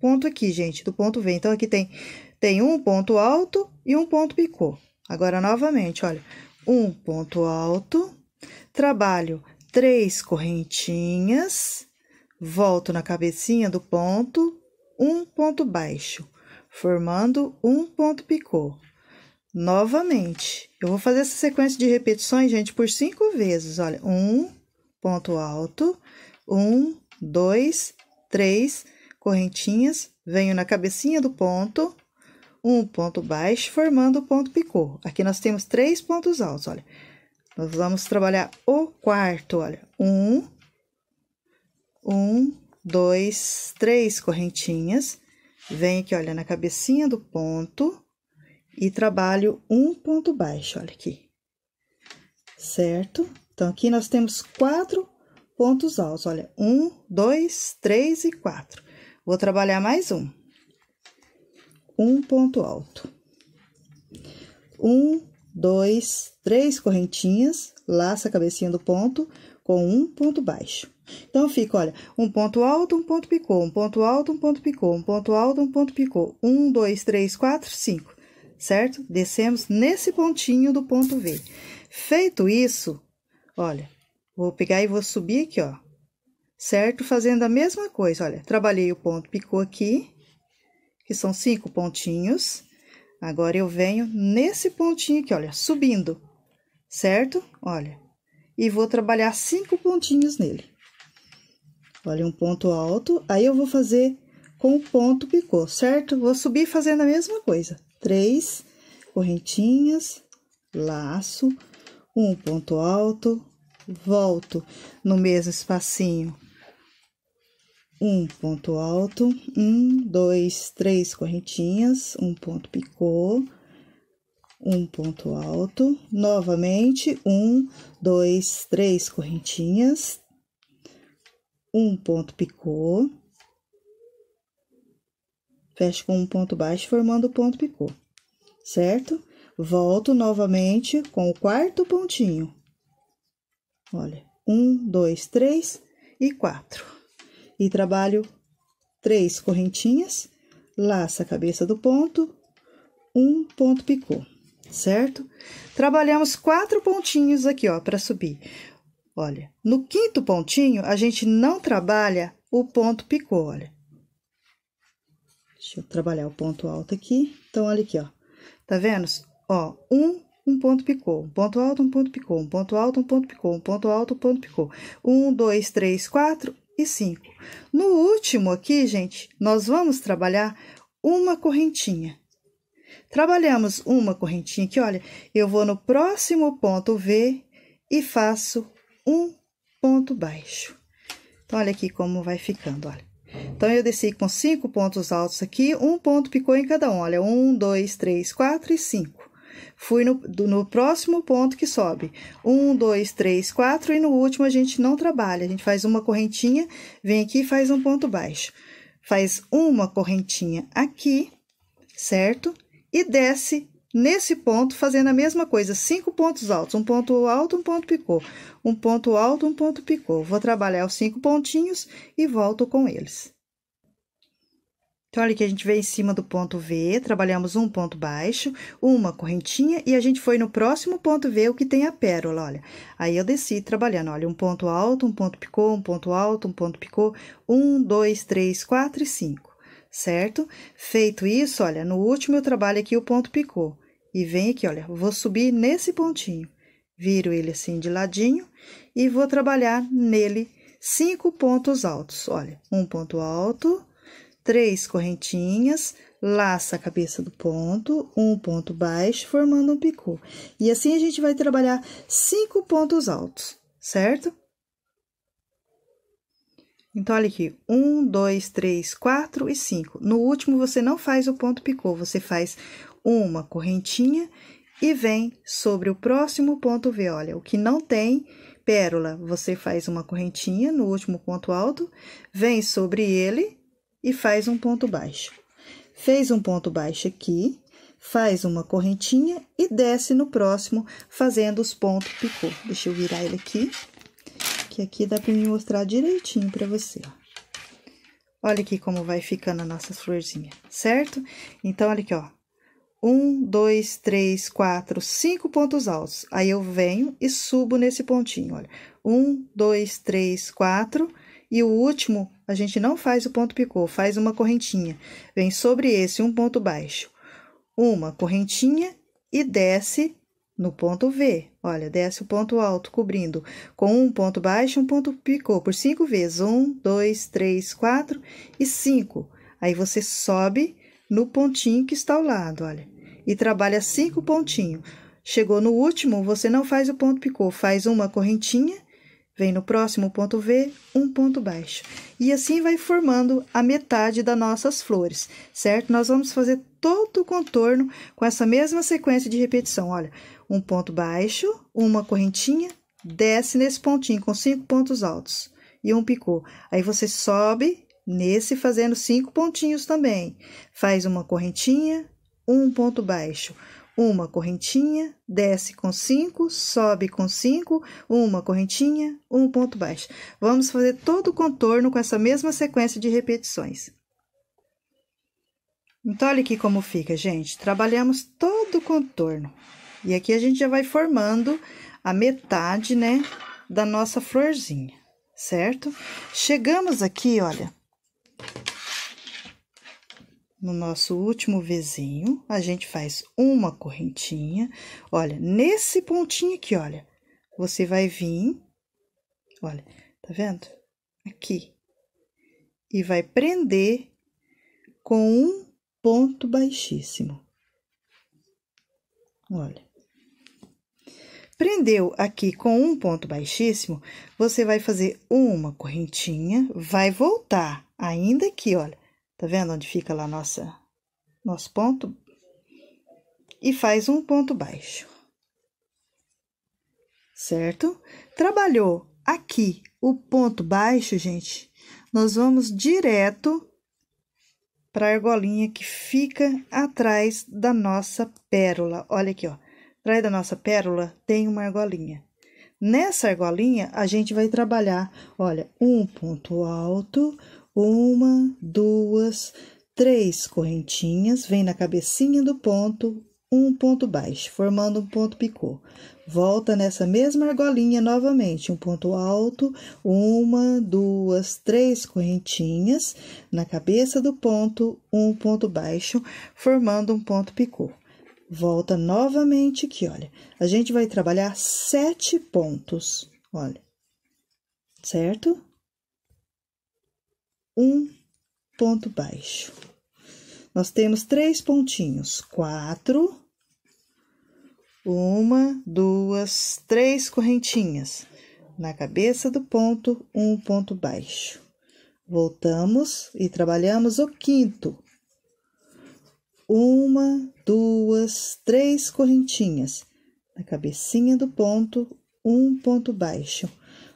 ponto aqui, gente, do ponto V. Então, aqui tem, tem um ponto alto e um ponto picô. Agora, novamente, olha, um ponto alto, trabalho três correntinhas, volto na cabecinha do ponto, um ponto baixo, formando um ponto picô novamente. Eu vou fazer essa sequência de repetições, gente, por cinco vezes. Olha, um ponto alto, um, dois, três correntinhas, venho na cabecinha do ponto, um ponto baixo, formando o ponto picô. Aqui nós temos três pontos altos, olha. Nós vamos trabalhar o quarto, olha. Um, um, dois, três correntinhas, venho aqui, olha, na cabecinha do ponto, e trabalho um ponto baixo, olha aqui, certo? Então, aqui nós temos quatro pontos altos, olha, um, dois, três e quatro. Vou trabalhar mais um. Um ponto alto. Um, dois, três correntinhas, laça a cabecinha do ponto com um ponto baixo. Então, fica, olha, um ponto alto, um ponto picô, um ponto alto, um ponto picô, um ponto alto, um ponto picô. Um, dois, três, quatro, cinco certo? Descemos nesse pontinho do ponto V. Feito isso, olha, vou pegar e vou subir aqui, ó, certo? Fazendo a mesma coisa, olha, trabalhei o ponto picô aqui, que são cinco pontinhos. Agora, eu venho nesse pontinho aqui, olha, subindo, certo? Olha, e vou trabalhar cinco pontinhos nele. Olha, um ponto alto, aí eu vou fazer com o ponto picô, certo? Vou subir fazendo a mesma coisa três correntinhas, laço, um ponto alto, volto no mesmo espacinho, um ponto alto, um, dois, três correntinhas, um ponto picô, um ponto alto, novamente, um, dois, três correntinhas, um ponto picô, fecho com um ponto baixo, formando o ponto picô, certo? Volto novamente com o quarto pontinho. Olha, um, dois, três e quatro. E trabalho três correntinhas, laça a cabeça do ponto, um ponto picô, certo? Trabalhamos quatro pontinhos aqui, ó, para subir. Olha, no quinto pontinho, a gente não trabalha o ponto picô, olha. Deixa eu trabalhar o ponto alto aqui. Então, olha aqui, ó. Tá vendo? Ó, um, um ponto picou, um ponto alto, um ponto picou, um ponto alto, um ponto picou, um ponto alto, um ponto picou. Um, dois, três, quatro e cinco. No último aqui, gente, nós vamos trabalhar uma correntinha. Trabalhamos uma correntinha aqui, olha, eu vou no próximo ponto V e faço um ponto baixo. Então, olha aqui como vai ficando, olha. Então, eu desci com cinco pontos altos aqui, um ponto picou em cada um. Olha, um, dois, três, quatro e cinco. Fui no, do, no próximo ponto que sobe. Um, dois, três, quatro, e no último a gente não trabalha. A gente faz uma correntinha, vem aqui e faz um ponto baixo. Faz uma correntinha aqui, certo? E desce nesse ponto, fazendo a mesma coisa, cinco pontos altos. Um ponto alto, um ponto picô. Um ponto alto, um ponto picô. Vou trabalhar os cinco pontinhos e volto com eles. Então, olha que a gente veio em cima do ponto V, trabalhamos um ponto baixo, uma correntinha, e a gente foi no próximo ponto V, o que tem a pérola, olha. Aí, eu desci trabalhando, olha, um ponto alto, um ponto picô, um ponto alto, um ponto picô, um, dois, três, quatro e cinco, certo? Feito isso, olha, no último eu trabalho aqui o ponto picô, e vem aqui, olha, vou subir nesse pontinho, viro ele assim de ladinho, e vou trabalhar nele cinco pontos altos, olha, um ponto alto três correntinhas, laça a cabeça do ponto, um ponto baixo, formando um picô. E assim a gente vai trabalhar cinco pontos altos, certo? Então, olha aqui, um, dois, três, quatro e cinco. No último, você não faz o ponto picô, você faz uma correntinha e vem sobre o próximo ponto V. Olha, o que não tem pérola, você faz uma correntinha no último ponto alto, vem sobre ele e faz um ponto baixo. Fez um ponto baixo aqui, faz uma correntinha e desce no próximo, fazendo os pontos picô. Deixa eu virar ele aqui, que aqui dá para me mostrar direitinho para você, ó. Olha aqui como vai ficando a nossa florzinha certo? Então, olha aqui, ó. Um, dois, três, quatro, cinco pontos altos. Aí, eu venho e subo nesse pontinho, olha. Um, dois, três, quatro e o último, a gente não faz o ponto picô, faz uma correntinha. Vem sobre esse um ponto baixo. Uma correntinha e desce no ponto V. Olha, desce o ponto alto, cobrindo com um ponto baixo um ponto picô por cinco vezes. Um, dois, três, quatro e cinco. Aí você sobe no pontinho que está ao lado, olha. E trabalha cinco pontinhos. Chegou no último, você não faz o ponto picô, faz uma correntinha Vem no próximo ponto V um ponto baixo. E assim vai formando a metade das nossas flores, certo? Nós vamos fazer todo o contorno com essa mesma sequência de repetição. Olha, um ponto baixo, uma correntinha, desce nesse pontinho com cinco pontos altos e um picô. Aí você sobe nesse fazendo cinco pontinhos também. Faz uma correntinha, um ponto baixo, uma correntinha, desce com 5, sobe com 5, uma correntinha, um ponto baixo. Vamos fazer todo o contorno com essa mesma sequência de repetições. Então, olha aqui como fica, gente. Trabalhamos todo o contorno. E aqui a gente já vai formando a metade, né, da nossa florzinha, certo? Chegamos aqui, olha, no nosso último vizinho, a gente faz uma correntinha. Olha, nesse pontinho aqui, olha, você vai vir, olha, tá vendo? Aqui. E vai prender com um ponto baixíssimo. Olha. Prendeu aqui com um ponto baixíssimo, você vai fazer uma correntinha, vai voltar ainda aqui, olha Tá vendo onde fica lá nossa nosso ponto? E faz um ponto baixo. Certo? Trabalhou aqui o ponto baixo, gente. Nós vamos direto para a argolinha que fica atrás da nossa pérola. Olha aqui, ó. Atrás da nossa pérola tem uma argolinha. Nessa argolinha, a gente vai trabalhar, olha, um ponto alto, uma, duas, três correntinhas, vem na cabecinha do ponto, um ponto baixo, formando um ponto picô. Volta nessa mesma argolinha novamente, um ponto alto, uma, duas, três correntinhas, na cabeça do ponto, um ponto baixo, formando um ponto picô. Volta novamente aqui, olha. A gente vai trabalhar sete pontos, olha. Certo? um ponto baixo. Nós temos três pontinhos, quatro, uma, duas, três correntinhas. Na cabeça do ponto, um ponto baixo. Voltamos e trabalhamos o quinto. Uma, duas, três correntinhas. Na cabecinha do ponto, um ponto baixo.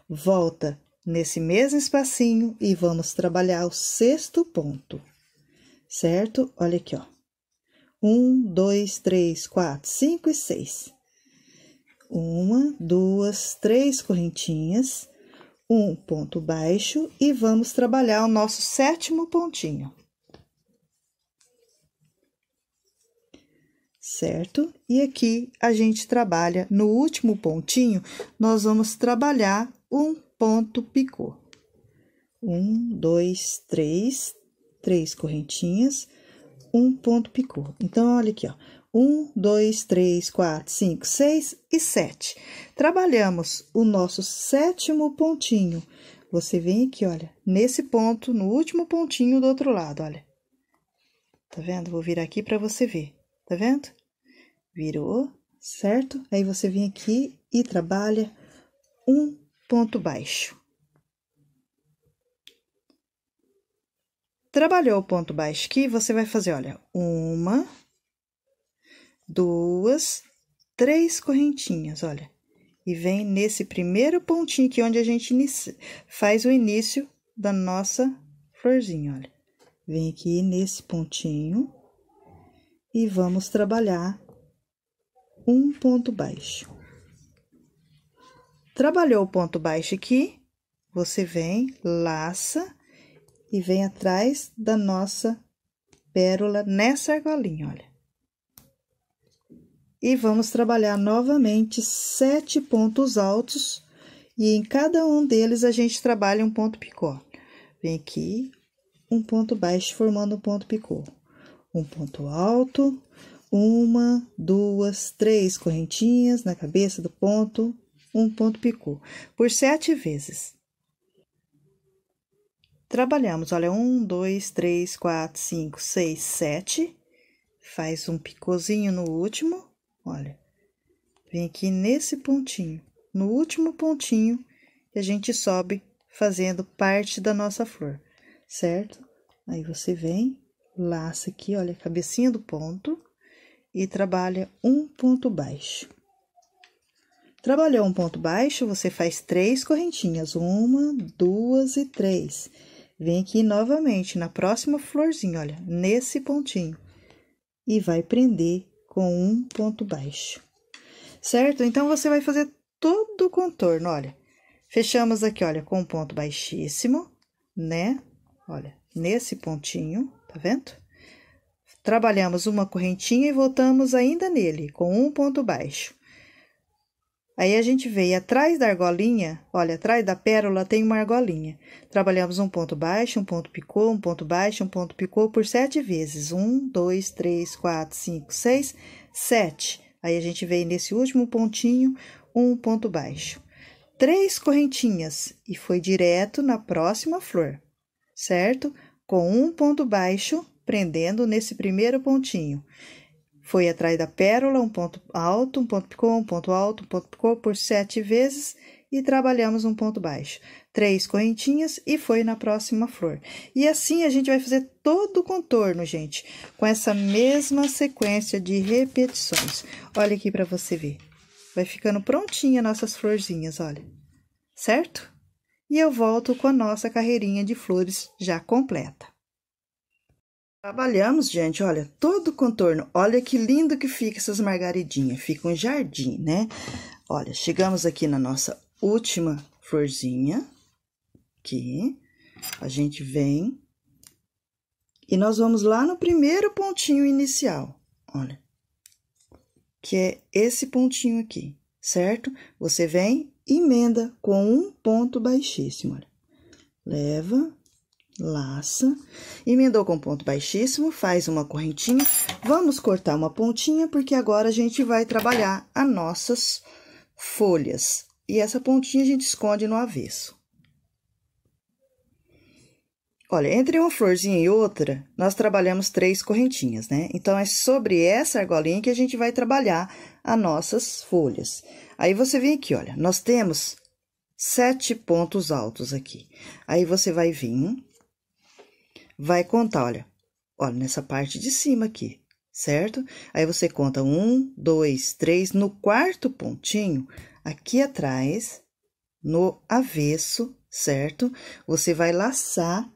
Volta nesse mesmo espacinho e vamos trabalhar o sexto ponto, certo? Olha aqui, ó. Um, dois, três, quatro, cinco e seis. Uma, duas, três correntinhas, um ponto baixo e vamos trabalhar o nosso sétimo pontinho. certo? E aqui a gente trabalha no último pontinho, nós vamos trabalhar um ponto picô. Um, dois, três, três correntinhas, um ponto picô. Então, olha aqui, ó. Um, dois, três, quatro, cinco, seis e sete. Trabalhamos o nosso sétimo pontinho. Você vem aqui, olha, nesse ponto, no último pontinho do outro lado, olha. Tá vendo? Vou virar aqui para você ver. Tá vendo? Virou, certo? Aí você vem aqui e trabalha um ponto baixo. Trabalhou o ponto baixo aqui, você vai fazer, olha, uma, duas, três correntinhas, olha. E vem nesse primeiro pontinho aqui, onde a gente inicia, faz o início da nossa florzinha, olha. Vem aqui nesse pontinho e vamos trabalhar um ponto baixo. Trabalhou o ponto baixo aqui, você vem, laça e vem atrás da nossa pérola nessa argolinha, olha. E vamos trabalhar novamente sete pontos altos e em cada um deles a gente trabalha um ponto picô. Vem aqui, um ponto baixo formando um ponto picô. Um ponto alto, uma, duas, três correntinhas na cabeça do ponto um ponto picô, por sete vezes. Trabalhamos, olha, um, dois, três, quatro, cinco, seis, sete. Faz um picôzinho no último, olha. Vem aqui nesse pontinho, no último pontinho, e a gente sobe fazendo parte da nossa flor, certo? Aí você vem, laça aqui, olha, a cabecinha do ponto e trabalha um ponto baixo. Trabalhou um ponto baixo, você faz três correntinhas, uma, duas e três. Vem aqui novamente na próxima florzinha, olha, nesse pontinho. E vai prender com um ponto baixo. Certo? Então, você vai fazer todo o contorno, olha. Fechamos aqui, olha, com um ponto baixíssimo, né? Olha, nesse pontinho, tá vendo? Trabalhamos uma correntinha e voltamos ainda nele, com um ponto baixo. Aí a gente veio atrás da argolinha, olha, atrás da pérola tem uma argolinha. Trabalhamos um ponto baixo, um ponto picô, um ponto baixo, um ponto picô por sete vezes. Um, dois, três, quatro, cinco, seis, sete. Aí a gente veio nesse último pontinho, um ponto baixo. Três correntinhas e foi direto na próxima flor, certo? Com um ponto baixo, prendendo nesse primeiro pontinho. Foi atrás da pérola, um ponto alto, um ponto picô, um ponto alto, um ponto picô, por sete vezes e trabalhamos um ponto baixo. Três correntinhas e foi na próxima flor. E assim a gente vai fazer todo o contorno, gente, com essa mesma sequência de repetições. Olha aqui para você ver. Vai ficando prontinha nossas florzinhas, olha. Certo? E eu volto com a nossa carreirinha de flores já completa. Trabalhamos, gente, olha, todo o contorno. Olha que lindo que fica essas margaridinhas. Fica um jardim, né? Olha, chegamos aqui na nossa última florzinha. Aqui. A gente vem. E nós vamos lá no primeiro pontinho inicial. Olha. Que é esse pontinho aqui, certo? Você vem, emenda com um ponto baixíssimo, olha. Leva, laça, emendou com ponto baixíssimo, faz uma correntinha. Vamos cortar uma pontinha, porque agora a gente vai trabalhar as nossas folhas. E essa pontinha a gente esconde no avesso. Olha, entre uma florzinha e outra, nós trabalhamos três correntinhas, né? Então, é sobre essa argolinha que a gente vai trabalhar as nossas folhas. Aí, você vem aqui, olha, nós temos sete pontos altos aqui. Aí, você vai vir vai contar, olha, olha nessa parte de cima aqui, certo? Aí você conta um, dois, três, no quarto pontinho, aqui atrás, no avesso, certo? Você vai laçar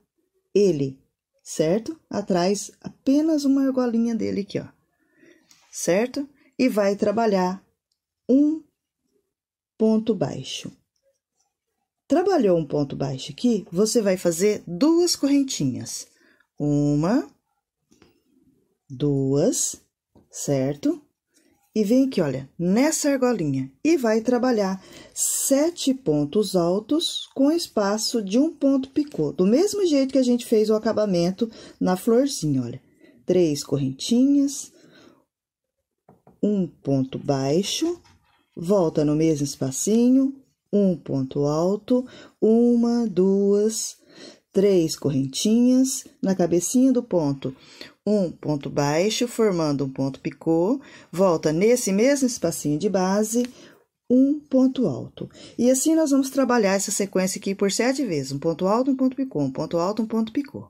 ele, certo? Atrás, apenas uma argolinha dele aqui, ó, certo? E vai trabalhar um ponto baixo. Trabalhou um ponto baixo aqui, você vai fazer duas correntinhas. Uma, duas, certo? E vem aqui, olha, nessa argolinha. E vai trabalhar sete pontos altos com espaço de um ponto picô. Do mesmo jeito que a gente fez o acabamento na florzinha, olha. Três correntinhas, um ponto baixo, volta no mesmo espacinho, um ponto alto, uma, duas, três correntinhas na cabecinha do ponto, um ponto baixo, formando um ponto picô, volta nesse mesmo espacinho de base, um ponto alto. E assim nós vamos trabalhar essa sequência aqui por sete vezes: um ponto alto, um ponto picô, um ponto alto, um ponto picô.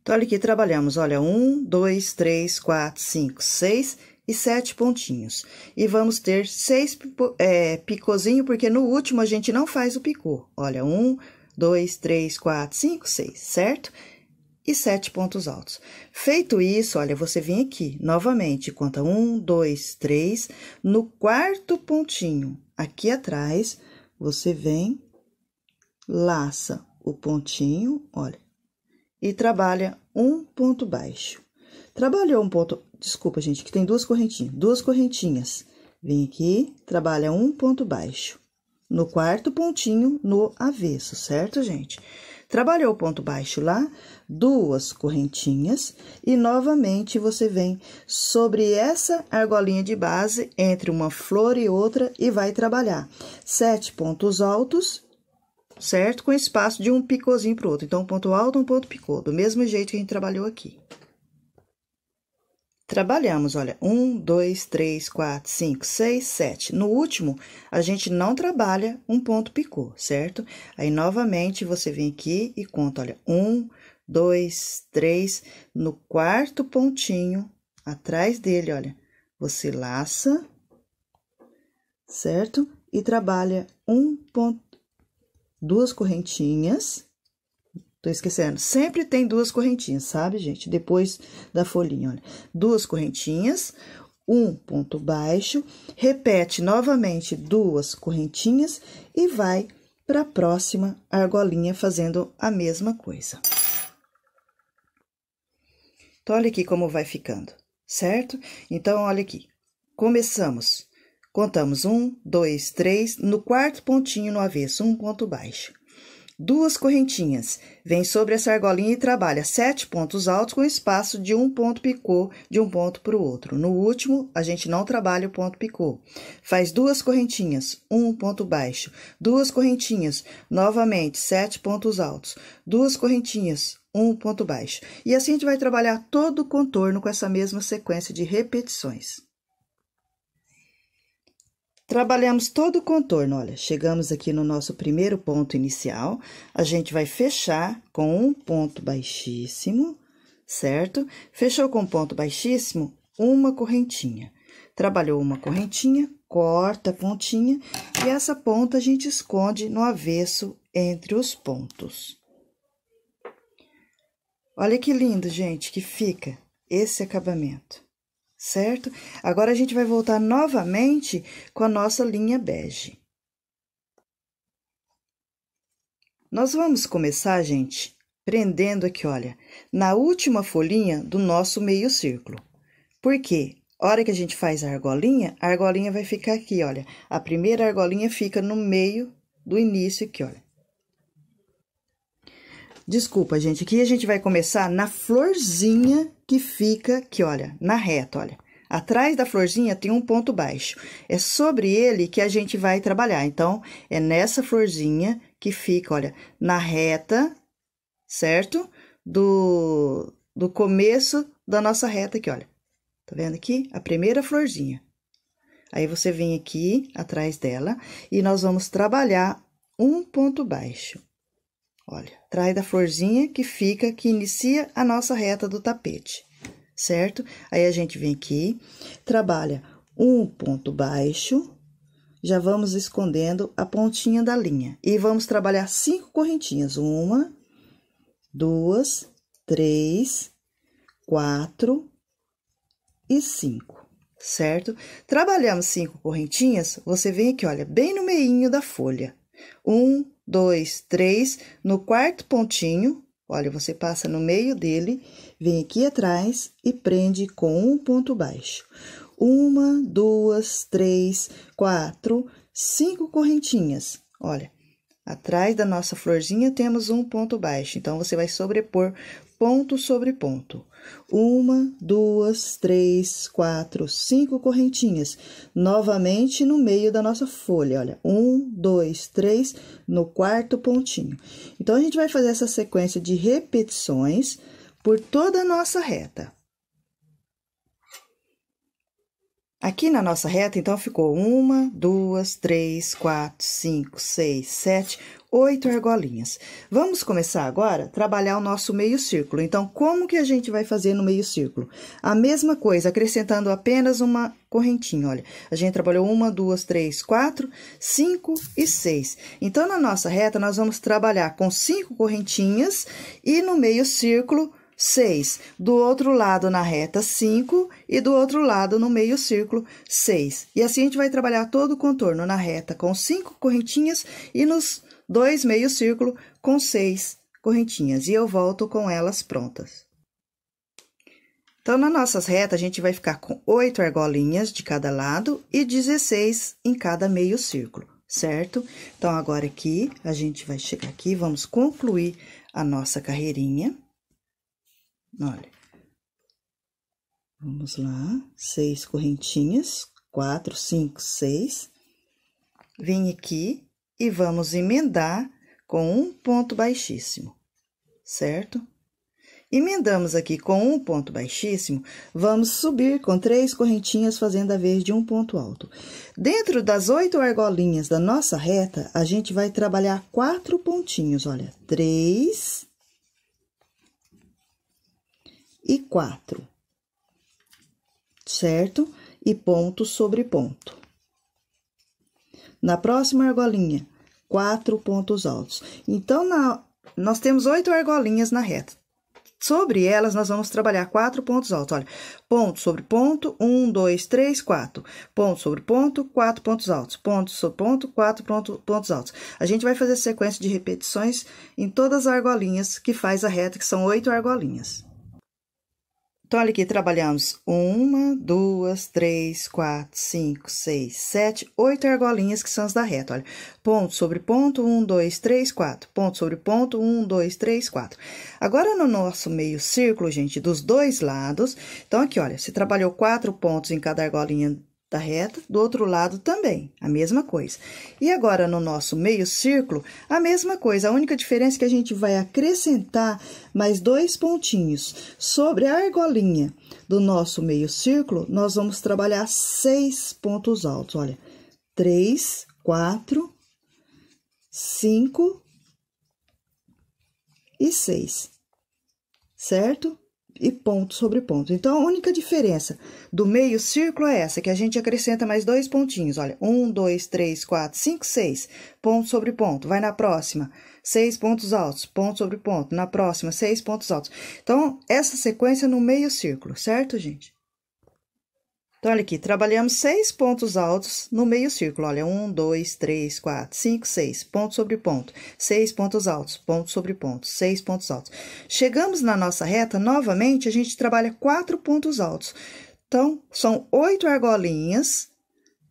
Então, olha aqui, trabalhamos, olha, um, dois, três, quatro, cinco, seis, e sete pontinhos. E vamos ter seis é, picozinho, porque no último a gente não faz o picô. Olha, um, dois, três, quatro, cinco, seis, certo? E sete pontos altos. Feito isso, olha, você vem aqui novamente, conta um, dois, três. No quarto pontinho, aqui atrás, você vem, laça o pontinho, olha, e trabalha um ponto baixo. Trabalhou um ponto desculpa, gente, que tem duas correntinhas, duas correntinhas. Vem aqui, trabalha um ponto baixo. No quarto pontinho, no avesso, certo, gente? Trabalhou o ponto baixo lá, duas correntinhas, e novamente você vem sobre essa argolinha de base, entre uma flor e outra, e vai trabalhar sete pontos altos, certo? Com espaço de um picôzinho para outro. Então, um ponto alto, um ponto picô, do mesmo jeito que a gente trabalhou aqui. Trabalhamos, olha, um, dois, três, quatro, cinco, seis, sete. No último, a gente não trabalha um ponto picô, certo? Aí, novamente, você vem aqui e conta, olha, um, dois, três. No quarto pontinho, atrás dele, olha, você laça, certo? E trabalha um ponto, duas correntinhas Tô esquecendo. Sempre tem duas correntinhas, sabe, gente? Depois da folhinha, olha. Duas correntinhas, um ponto baixo, repete novamente duas correntinhas e vai para a próxima argolinha fazendo a mesma coisa. Então, olha aqui como vai ficando, certo? Então, olha aqui. Começamos. Contamos um, dois, três, no quarto pontinho no avesso, um ponto baixo duas correntinhas. Vem sobre essa argolinha e trabalha sete pontos altos com espaço de um ponto picô de um ponto para o outro. No último, a gente não trabalha o ponto picô. Faz duas correntinhas, um ponto baixo, duas correntinhas, novamente sete pontos altos, duas correntinhas, um ponto baixo. E assim a gente vai trabalhar todo o contorno com essa mesma sequência de repetições. Trabalhamos todo o contorno, olha, chegamos aqui no nosso primeiro ponto inicial, a gente vai fechar com um ponto baixíssimo, certo? Fechou com um ponto baixíssimo, uma correntinha. Trabalhou uma correntinha, corta a pontinha e essa ponta a gente esconde no avesso entre os pontos. Olha que lindo, gente, que fica esse acabamento certo? Agora a gente vai voltar novamente com a nossa linha bege. Nós vamos começar, gente, prendendo aqui, olha, na última folhinha do nosso meio círculo. Por quê? Hora que a gente faz a argolinha, a argolinha vai ficar aqui, olha. A primeira argolinha fica no meio do início aqui, olha. Desculpa, gente. Aqui a gente vai começar na florzinha que fica aqui, olha, na reta, olha. Atrás da florzinha tem um ponto baixo. É sobre ele que a gente vai trabalhar. Então, é nessa florzinha que fica, olha, na reta, certo? Do, do começo da nossa reta aqui, olha. Tá vendo aqui? A primeira florzinha. Aí, você vem aqui atrás dela e nós vamos trabalhar um ponto baixo. Olha, trai da florzinha que fica, que inicia a nossa reta do tapete, certo? Aí a gente vem aqui, trabalha um ponto baixo, já vamos escondendo a pontinha da linha. E vamos trabalhar cinco correntinhas. Uma, duas, três, quatro e cinco, certo? Trabalhamos cinco correntinhas, você vem aqui, olha, bem no meinho da folha. Um, dois, três. No quarto pontinho, olha, você passa no meio dele, vem aqui atrás e prende com um ponto baixo. Uma, duas, três, quatro, cinco correntinhas. Olha, atrás da nossa florzinha temos um ponto baixo, então você vai sobrepor ponto sobre ponto. Uma, duas, três, quatro, cinco correntinhas. Novamente no meio da nossa folha, olha. Um, dois, três, no quarto pontinho. Então, a gente vai fazer essa sequência de repetições por toda a nossa reta. Aqui na nossa reta, então, ficou uma, duas, três, quatro, cinco, seis, sete, oito argolinhas. Vamos começar agora a trabalhar o nosso meio círculo. Então, como que a gente vai fazer no meio círculo? A mesma coisa, acrescentando apenas uma correntinha, olha. A gente trabalhou uma, duas, três, quatro, cinco e seis. Então, na nossa reta, nós vamos trabalhar com cinco correntinhas e no meio círculo, seis. Do outro lado na reta, cinco E do outro lado no meio círculo, seis. E assim a gente vai trabalhar todo o contorno na reta com cinco correntinhas e nos dois meio círculo com seis correntinhas e eu volto com elas prontas. Então, na nossas retas, a gente vai ficar com oito argolinhas de cada lado e 16 em cada meio círculo, certo? Então, agora aqui, a gente vai chegar aqui, vamos concluir a nossa carreirinha. Olha. Vamos lá, seis correntinhas, quatro, cinco, seis. Vem aqui, e vamos emendar com um ponto baixíssimo, certo? Emendamos aqui com um ponto baixíssimo, vamos subir com três correntinhas fazendo a vez de um ponto alto. Dentro das oito argolinhas da nossa reta, a gente vai trabalhar quatro pontinhos, olha, três e quatro, certo? E ponto sobre ponto. Na próxima argolinha, quatro pontos altos. Então, na, nós temos oito argolinhas na reta. Sobre elas, nós vamos trabalhar quatro pontos altos. Olha, ponto sobre ponto, um, dois, três, quatro. Ponto sobre ponto, quatro pontos altos. Ponto sobre ponto, quatro pontos altos. A gente vai fazer sequência de repetições em todas as argolinhas que faz a reta, que são oito argolinhas. Então, olha aqui, trabalhamos uma, duas, três, quatro, cinco, seis, sete, oito argolinhas que são as da reta, olha. Ponto sobre ponto, um, dois, três, quatro. Ponto sobre ponto, um, dois, três, quatro. Agora, no nosso meio círculo, gente, dos dois lados, então aqui, olha, se trabalhou quatro pontos em cada argolinha tá reta? Do outro lado também, a mesma coisa. E agora, no nosso meio círculo, a mesma coisa. A única diferença é que a gente vai acrescentar mais dois pontinhos. Sobre a argolinha do nosso meio círculo, nós vamos trabalhar seis pontos altos. Olha, três, quatro, cinco e seis, certo? e ponto sobre ponto. Então, a única diferença do meio círculo é essa, que a gente acrescenta mais dois pontinhos. Olha, um, dois, três, quatro, cinco, seis, ponto sobre ponto. Vai na próxima, seis pontos altos, ponto sobre ponto. Na próxima, seis pontos altos. Então, essa sequência no meio círculo, certo, gente? Então, olha aqui, trabalhamos seis pontos altos no meio círculo. Olha, um, dois, três, quatro, cinco, seis, ponto sobre ponto, seis pontos altos, ponto sobre ponto, seis pontos altos. Chegamos na nossa reta, novamente, a gente trabalha quatro pontos altos. Então, são oito argolinhas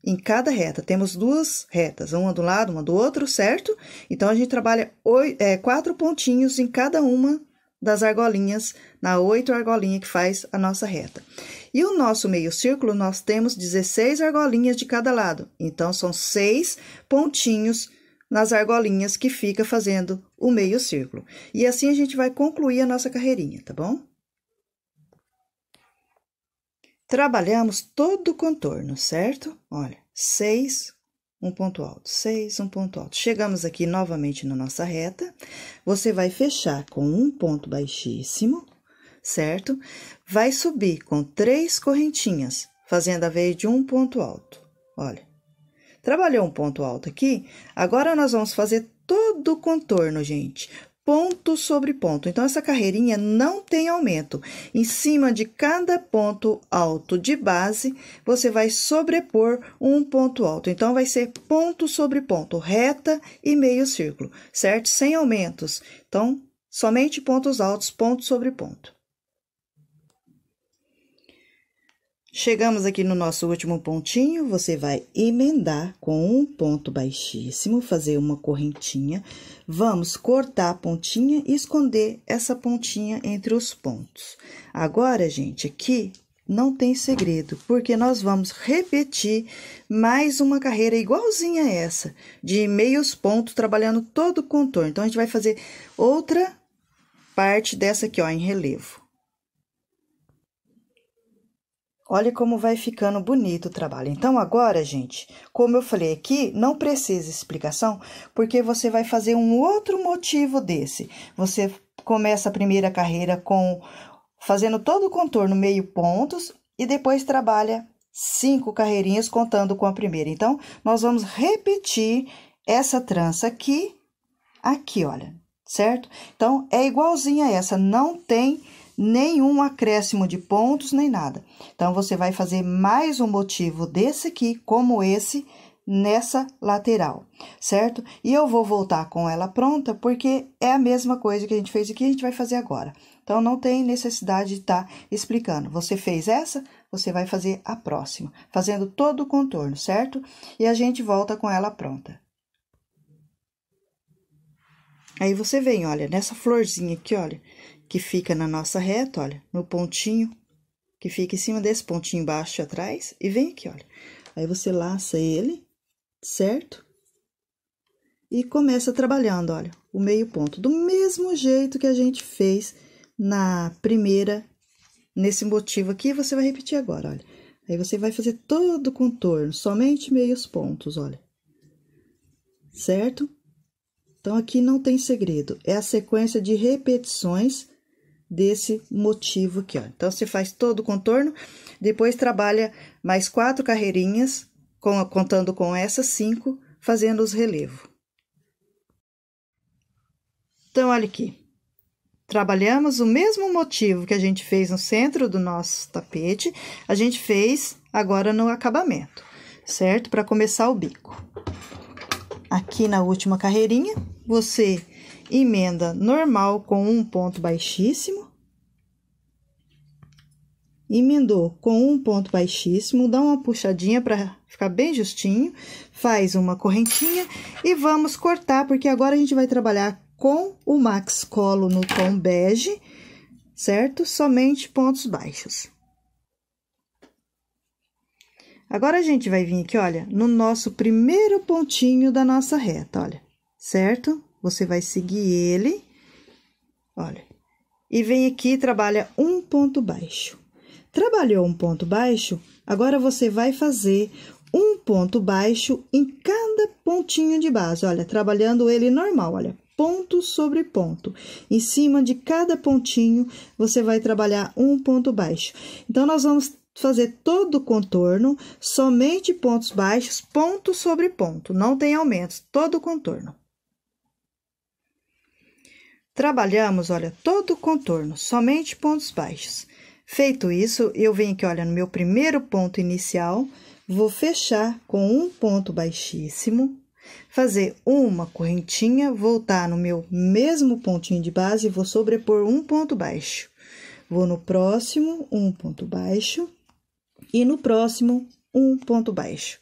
em cada reta. Temos duas retas, uma do lado, uma do outro, certo? Então, a gente trabalha oito, é, quatro pontinhos em cada uma das argolinhas, na oito argolinha que faz a nossa reta. E o nosso meio círculo, nós temos 16 argolinhas de cada lado. Então, são seis pontinhos nas argolinhas que fica fazendo o meio círculo. E assim a gente vai concluir a nossa carreirinha, tá bom? Trabalhamos todo o contorno, certo? Olha, seis, um ponto alto, seis, um ponto alto. Chegamos aqui novamente na nossa reta. Você vai fechar com um ponto baixíssimo, certo? vai subir com três correntinhas, fazendo a vez de um ponto alto. Olha, trabalhou um ponto alto aqui, agora nós vamos fazer todo o contorno, gente, ponto sobre ponto. Então, essa carreirinha não tem aumento. Em cima de cada ponto alto de base, você vai sobrepor um ponto alto. Então, vai ser ponto sobre ponto, reta e meio círculo, certo? Sem aumentos. Então, somente pontos altos, ponto sobre ponto. Chegamos aqui no nosso último pontinho, você vai emendar com um ponto baixíssimo, fazer uma correntinha. Vamos cortar a pontinha e esconder essa pontinha entre os pontos. Agora, gente, aqui não tem segredo, porque nós vamos repetir mais uma carreira igualzinha a essa, de meios pontos, trabalhando todo o contorno. Então, a gente vai fazer outra parte dessa aqui, ó, em relevo. Olha como vai ficando bonito o trabalho. Então, agora, gente, como eu falei aqui, não precisa explicação, porque você vai fazer um outro motivo desse. Você começa a primeira carreira com fazendo todo o contorno meio pontos e depois trabalha cinco carreirinhas contando com a primeira. Então, nós vamos repetir essa trança aqui, aqui, olha, certo? Então, é igualzinha a essa, não tem nenhum acréscimo de pontos nem nada. Então, você vai fazer mais um motivo desse aqui, como esse, nessa lateral, certo? E eu vou voltar com ela pronta, porque é a mesma coisa que a gente fez aqui, a gente vai fazer agora. Então, não tem necessidade de estar tá explicando. Você fez essa, você vai fazer a próxima, fazendo todo o contorno, certo? E a gente volta com ela pronta. Aí, você vem, olha, nessa florzinha aqui, olha, que fica na nossa reta, olha, no pontinho que fica em cima desse pontinho baixo atrás e vem aqui, olha. Aí você laça ele, certo? E começa trabalhando, olha, o meio ponto, do mesmo jeito que a gente fez na primeira, nesse motivo aqui, você vai repetir agora, olha. Aí você vai fazer todo o contorno, somente meios pontos, olha. Certo? Então, aqui não tem segredo, é a sequência de repetições desse motivo aqui, ó. Então, você faz todo o contorno, depois trabalha mais quatro carreirinhas, com, contando com essas cinco, fazendo os relevos. Então, olha aqui. Trabalhamos o mesmo motivo que a gente fez no centro do nosso tapete, a gente fez agora no acabamento, certo? Para começar o bico. Aqui na última carreirinha, você emenda normal com um ponto baixíssimo, emendou com um ponto baixíssimo, dá uma puxadinha para ficar bem justinho, faz uma correntinha e vamos cortar, porque agora a gente vai trabalhar com o Max Colo no tom bege, certo? Somente pontos baixos. Agora, a gente vai vir aqui, olha, no nosso primeiro pontinho da nossa reta, olha, certo? Você vai seguir ele, olha, e vem aqui e trabalha um ponto baixo. Trabalhou um ponto baixo, agora você vai fazer um ponto baixo em cada pontinho de base. Olha, trabalhando ele normal, olha, ponto sobre ponto. Em cima de cada pontinho, você vai trabalhar um ponto baixo. Então, nós vamos fazer todo o contorno, somente pontos baixos, ponto sobre ponto, não tem aumentos, todo o contorno. Trabalhamos, olha, todo o contorno, somente pontos baixos. Feito isso, eu venho aqui, olha, no meu primeiro ponto inicial, vou fechar com um ponto baixíssimo, fazer uma correntinha, voltar no meu mesmo pontinho de base e vou sobrepor um ponto baixo. Vou no próximo, um ponto baixo, e no próximo, um ponto baixo.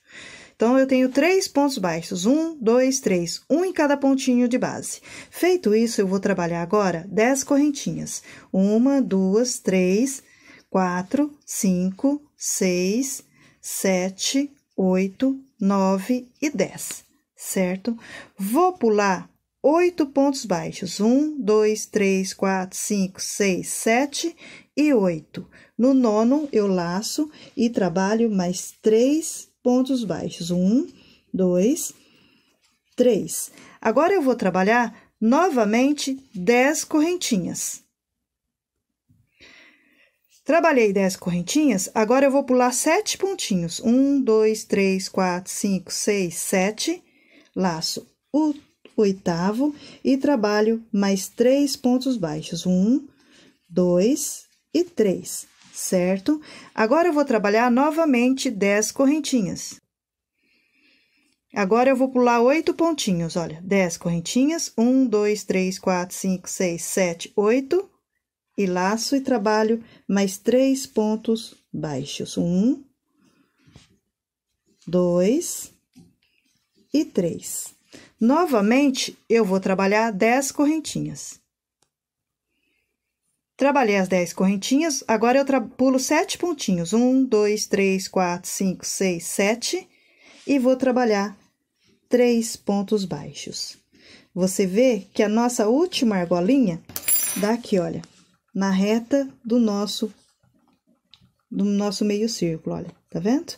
Então, eu tenho três pontos baixos, um, dois, três, um em cada pontinho de base. Feito isso, eu vou trabalhar agora dez correntinhas. Uma, duas, três, quatro, cinco, seis, sete, oito, nove e dez, certo? Vou pular oito pontos baixos, um, dois, três, quatro, cinco, seis, sete e oito. No nono, eu laço e trabalho mais três pontos baixos. Um, dois, três. Agora eu vou trabalhar novamente dez correntinhas. Trabalhei 10 correntinhas, agora eu vou pular sete pontinhos. 1, 2, 3, 4, 5, 6, 7. Laço o oitavo e trabalho mais três pontos baixos. um, dois e três certo? Agora eu vou trabalhar novamente 10 correntinhas. Agora eu vou pular oito pontinhos, olha, 10 correntinhas, 1, 2, 3, 4, 5, 6, 7, 8, e laço e trabalho mais três pontos baixos, um, dois e três. Novamente, eu vou trabalhar 10 correntinhas. Trabalhei as 10 correntinhas, agora eu pulo 7 pontinhos. 1, 2, 3, 4, 5, 6, 7. E vou trabalhar 3 pontos baixos. Você vê que a nossa última argolinha dá aqui, olha, na reta do nosso, do nosso meio círculo, olha, tá vendo?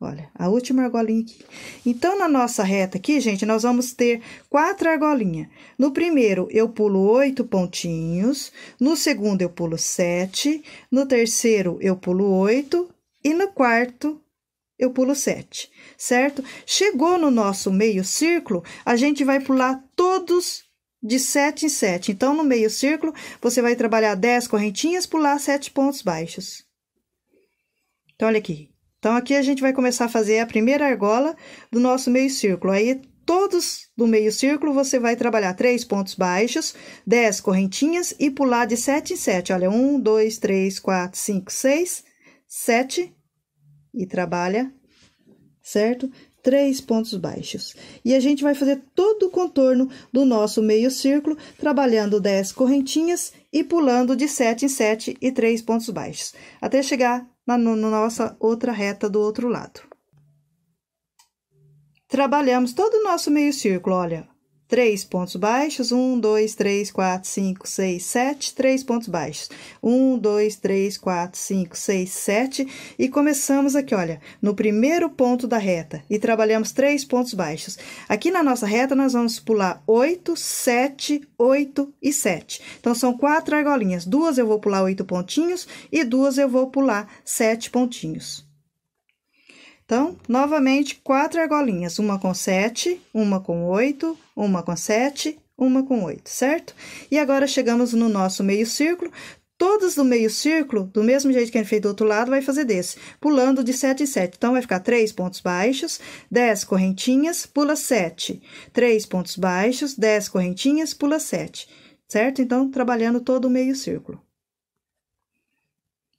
Olha, a última argolinha aqui. Então, na nossa reta aqui, gente, nós vamos ter quatro argolinhas. No primeiro, eu pulo oito pontinhos. No segundo, eu pulo sete. No terceiro, eu pulo oito. E no quarto, eu pulo sete, certo? Chegou no nosso meio círculo, a gente vai pular todos de sete em sete. Então, no meio círculo, você vai trabalhar dez correntinhas, pular sete pontos baixos. Então, olha aqui. Então, aqui a gente vai começar a fazer a primeira argola do nosso meio círculo. Aí, todos do meio círculo, você vai trabalhar três pontos baixos, dez correntinhas e pular de sete em sete. Olha, um, dois, três, quatro, cinco, seis, sete e trabalha, certo? Três pontos baixos. E a gente vai fazer todo o contorno do nosso meio círculo, trabalhando dez correntinhas e pulando de sete em sete e três pontos baixos, até chegar na, na nossa outra reta do outro lado. Trabalhamos todo o nosso meio círculo, olha, três pontos baixos, um, dois, três, quatro, cinco, seis, sete, três pontos baixos, um, dois, três, quatro, cinco, seis, sete, e começamos aqui, olha, no primeiro ponto da reta, e trabalhamos três pontos baixos. Aqui na nossa reta, nós vamos pular oito, sete, oito e sete. Então, são quatro argolinhas, duas eu vou pular oito pontinhos, e duas eu vou pular sete pontinhos. Então, novamente, quatro argolinhas, uma com sete, uma com oito, uma com sete, uma com oito, certo? E agora chegamos no nosso meio círculo. Todas do meio círculo, do mesmo jeito que a gente fez do outro lado, vai fazer desse, pulando de 7 em 7. Então, vai ficar três pontos baixos, 10 correntinhas, pula 7. três pontos baixos, 10 correntinhas, pula 7. Certo? Então, trabalhando todo o meio círculo.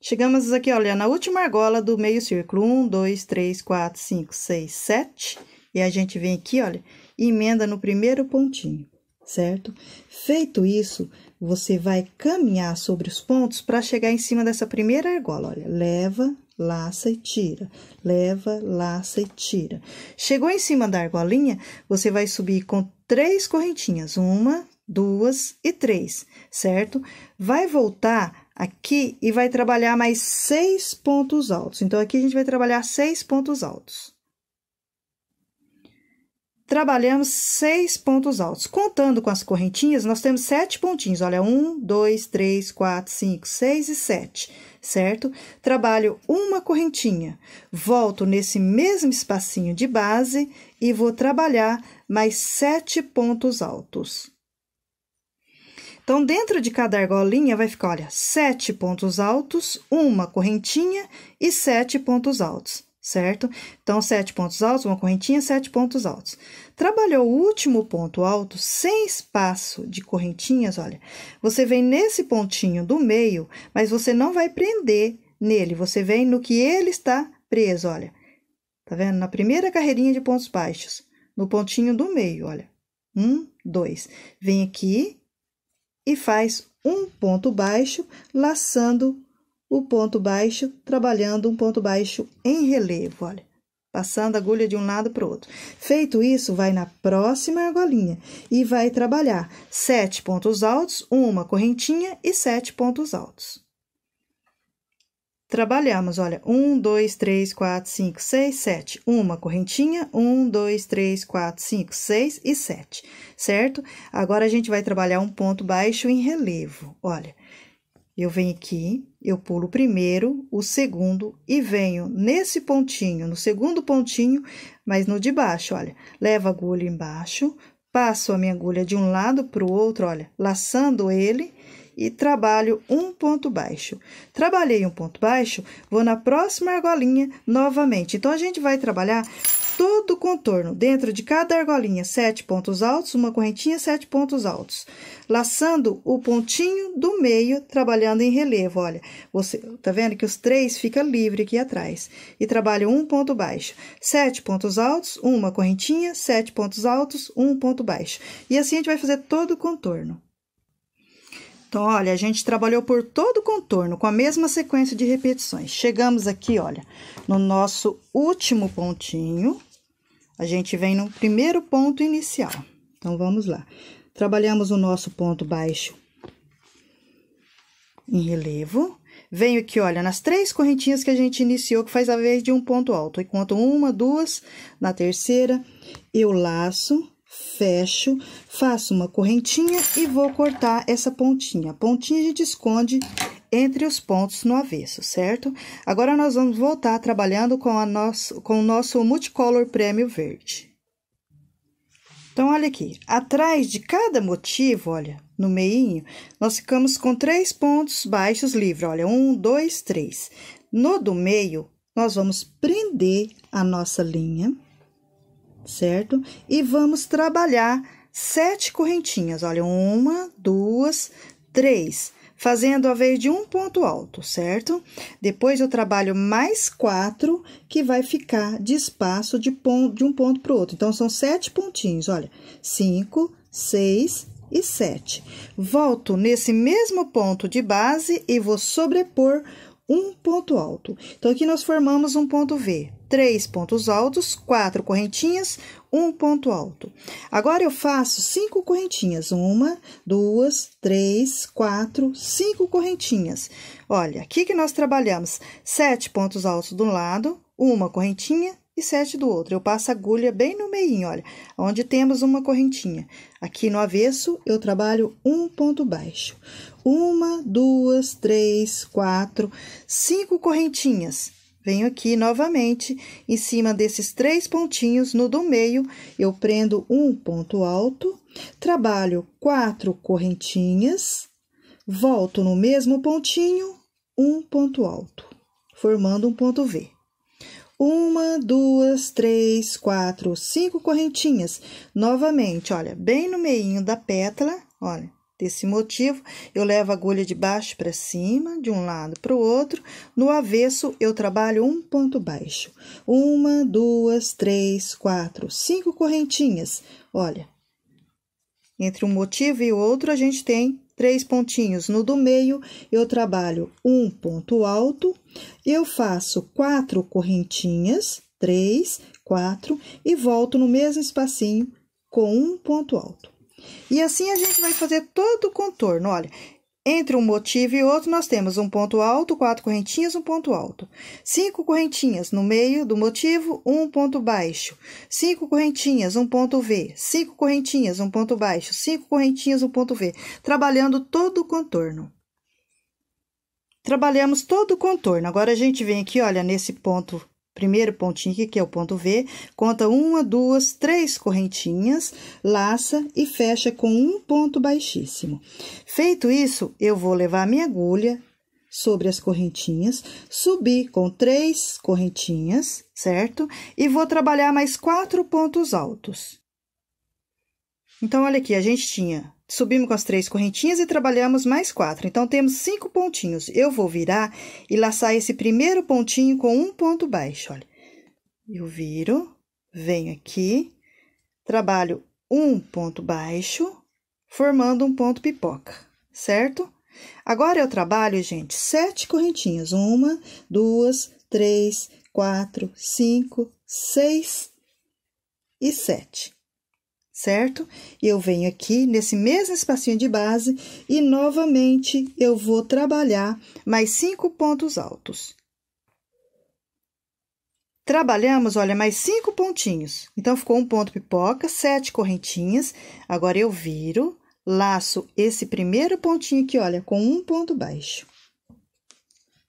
Chegamos aqui, olha, na última argola do meio círculo. Um, dois, três, quatro, cinco, seis, sete. E a gente vem aqui, olha, emenda no primeiro pontinho, certo? Feito isso, você vai caminhar sobre os pontos para chegar em cima dessa primeira argola, olha. Leva, laça e tira, leva, laça e tira. Chegou em cima da argolinha, você vai subir com três correntinhas, uma, duas e três, certo? Vai voltar aqui e vai trabalhar mais seis pontos altos. Então, aqui a gente vai trabalhar seis pontos altos. Trabalhamos seis pontos altos. Contando com as correntinhas, nós temos sete pontinhos. Olha, um, dois, três, quatro, cinco, seis e sete, certo? Trabalho uma correntinha. Volto nesse mesmo espacinho de base e vou trabalhar mais sete pontos altos. Então, dentro de cada argolinha vai ficar, olha, sete pontos altos, uma correntinha e sete pontos altos, certo? Então, sete pontos altos, uma correntinha, sete pontos altos. Trabalhou o último ponto alto sem espaço de correntinhas, olha, você vem nesse pontinho do meio, mas você não vai prender nele, você vem no que ele está preso, olha. Tá vendo? Na primeira carreirinha de pontos baixos, no pontinho do meio, olha. Um, dois. Vem aqui, e faz um ponto baixo, laçando o ponto baixo, trabalhando um ponto baixo em relevo, olha, passando a agulha de um lado para o outro. Feito isso, vai na próxima argolinha e vai trabalhar sete pontos altos, uma correntinha e sete pontos altos. Trabalhamos, olha, 1, 2, 3, 4, 5, 6, 7. Uma correntinha, 1, 2, 3, 4, 5, 6 e 7, certo? Agora, a gente vai trabalhar um ponto baixo em relevo. Olha, eu venho aqui, eu pulo o primeiro, o segundo e venho nesse pontinho, no segundo pontinho, mas no de baixo, olha. Levo a agulha embaixo, passo a minha agulha de um lado para o outro, olha, laçando ele, e trabalho um ponto baixo. Trabalhei um ponto baixo, vou na próxima argolinha novamente. Então, a gente vai trabalhar todo o contorno, dentro de cada argolinha, sete pontos altos, uma correntinha, sete pontos altos. Laçando o pontinho do meio, trabalhando em relevo, olha. Você tá vendo que os três fica livre aqui atrás. E trabalho um ponto baixo. Sete pontos altos, uma correntinha, sete pontos altos, um ponto baixo. E assim a gente vai fazer todo o contorno olha, a gente trabalhou por todo o contorno com a mesma sequência de repetições. Chegamos aqui, olha, no nosso último pontinho, a gente vem no primeiro ponto inicial. Então, vamos lá. Trabalhamos o nosso ponto baixo em relevo. Venho aqui, olha, nas três correntinhas que a gente iniciou, que faz a vez de um ponto alto. E conto uma, duas, na terceira, eu laço fecho, faço uma correntinha e vou cortar essa pontinha. A pontinha a gente esconde entre os pontos no avesso, certo? Agora, nós vamos voltar trabalhando com, a nosso, com o nosso multicolor prêmio verde. Então, olha aqui, atrás de cada motivo, olha, no meinho, nós ficamos com três pontos baixos livres, olha, um, dois, três. No do meio, nós vamos prender a nossa linha certo? E vamos trabalhar sete correntinhas. Olha, uma, duas, três, fazendo a vez de um ponto alto, certo? Depois eu trabalho mais quatro, que vai ficar de espaço de, ponto, de um ponto para o outro. Então, são sete pontinhos, olha, cinco, seis e sete. Volto nesse mesmo ponto de base e vou sobrepor um ponto alto. Então, aqui nós formamos um ponto V, três pontos altos, quatro correntinhas, um ponto alto. Agora eu faço cinco correntinhas, uma, duas, três, quatro, cinco correntinhas. Olha, aqui que nós trabalhamos sete pontos altos de um lado, uma correntinha e sete do outro. Eu passo a agulha bem no meio, olha, onde temos uma correntinha. Aqui no avesso, eu trabalho um ponto baixo. Uma, duas, três, quatro, cinco correntinhas Venho aqui novamente em cima desses três pontinhos, no do meio, eu prendo um ponto alto, trabalho quatro correntinhas, volto no mesmo pontinho, um ponto alto, formando um ponto V. Uma, duas, três, quatro, cinco correntinhas. Novamente, olha, bem no meinho da pétala, olha, Desse motivo, eu levo a agulha de baixo para cima, de um lado para o outro. No avesso, eu trabalho um ponto baixo. Uma, duas, três, quatro, cinco correntinhas. Olha, entre um motivo e o outro, a gente tem três pontinhos. No do meio, eu trabalho um ponto alto. Eu faço quatro correntinhas, três, quatro, e volto no mesmo espacinho com um ponto alto. E assim a gente vai fazer todo o contorno, olha. Entre um motivo e outro, nós temos um ponto alto, quatro correntinhas, um ponto alto. Cinco correntinhas no meio do motivo, um ponto baixo. Cinco correntinhas, um ponto V. Cinco correntinhas, um ponto baixo. Cinco correntinhas, um ponto V. Trabalhando todo o contorno. Trabalhamos todo o contorno. Agora, a gente vem aqui, olha, nesse ponto primeiro pontinho aqui, que é o ponto V, conta uma, duas, três correntinhas, laça e fecha com um ponto baixíssimo. Feito isso, eu vou levar a minha agulha sobre as correntinhas, subir com três correntinhas, certo? E vou trabalhar mais quatro pontos altos. Então, olha aqui, a gente tinha Subimos com as três correntinhas e trabalhamos mais quatro. Então, temos cinco pontinhos. Eu vou virar e laçar esse primeiro pontinho com um ponto baixo, olha. Eu viro, venho aqui, trabalho um ponto baixo, formando um ponto pipoca, certo? Agora, eu trabalho, gente, sete correntinhas. Uma, duas, três, quatro, cinco, seis e sete certo? Eu venho aqui nesse mesmo espacinho de base e novamente eu vou trabalhar mais cinco pontos altos. Trabalhamos, olha, mais cinco pontinhos. Então, ficou um ponto pipoca, sete correntinhas. Agora, eu viro, laço esse primeiro pontinho aqui, olha, com um ponto baixo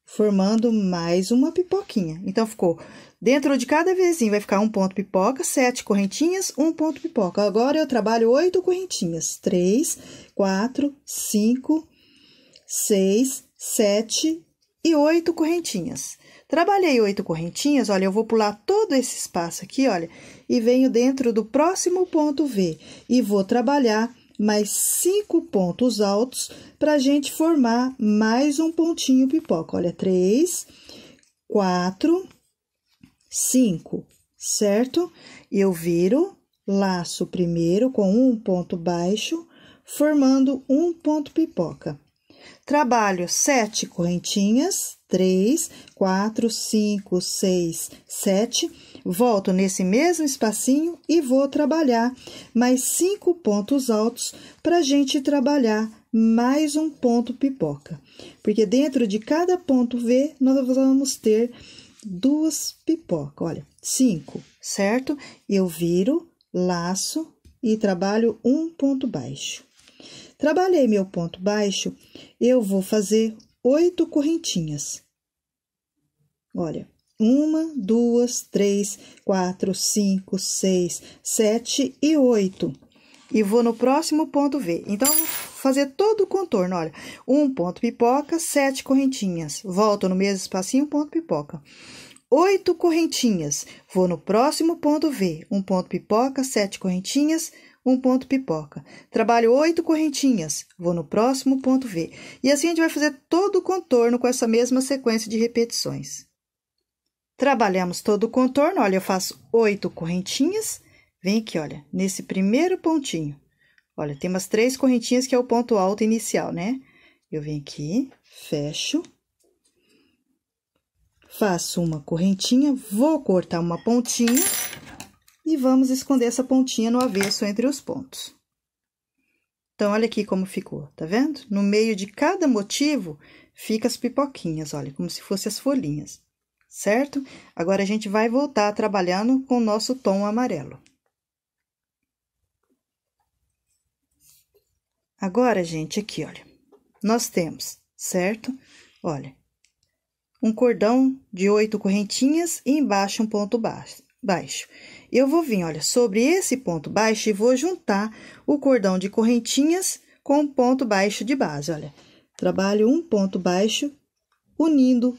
formando mais uma pipoquinha. Então, ficou Dentro de cada vezinho vai ficar um ponto pipoca, sete correntinhas, um ponto pipoca. Agora, eu trabalho oito correntinhas. Três, quatro, cinco, seis, sete e oito correntinhas. Trabalhei oito correntinhas, olha, eu vou pular todo esse espaço aqui, olha, e venho dentro do próximo ponto V e vou trabalhar mais cinco pontos altos para a gente formar mais um pontinho pipoca. Olha, três, quatro, 5, certo? Eu viro, laço primeiro com um ponto baixo, formando um ponto pipoca. Trabalho sete correntinhas, três, quatro, cinco, seis, sete. Volto nesse mesmo espacinho e vou trabalhar mais cinco pontos altos para a gente trabalhar mais um ponto pipoca. Porque dentro de cada ponto V, nós vamos ter duas pipocas, olha, cinco, certo? Eu viro, laço e trabalho um ponto baixo. Trabalhei meu ponto baixo, eu vou fazer oito correntinhas. Olha, uma, duas, três, quatro, cinco, seis, sete e oito. E vou no próximo ponto V. Então, fazer todo o contorno. Olha, um ponto pipoca, sete correntinhas. Volto no mesmo espacinho, um ponto pipoca. Oito correntinhas. Vou no próximo ponto V. Um ponto pipoca, sete correntinhas, um ponto pipoca. Trabalho oito correntinhas, vou no próximo ponto V. E assim a gente vai fazer todo o contorno com essa mesma sequência de repetições. Trabalhamos todo o contorno, olha, eu faço oito correntinhas, vem aqui, olha, nesse primeiro pontinho. Olha, tem umas três correntinhas que é o ponto alto inicial, né? Eu venho aqui, fecho. Faço uma correntinha, vou cortar uma pontinha e vamos esconder essa pontinha no avesso entre os pontos. Então, olha aqui como ficou, tá vendo? No meio de cada motivo, fica as pipoquinhas, olha, como se fossem as folhinhas, certo? Agora, a gente vai voltar trabalhando com o nosso tom amarelo. Agora, gente, aqui, olha. Nós temos, certo? Olha, um cordão de oito correntinhas e embaixo um ponto baixo. baixo. Eu vou vir, olha, sobre esse ponto baixo e vou juntar o cordão de correntinhas com um ponto baixo de base, olha. Trabalho um ponto baixo unindo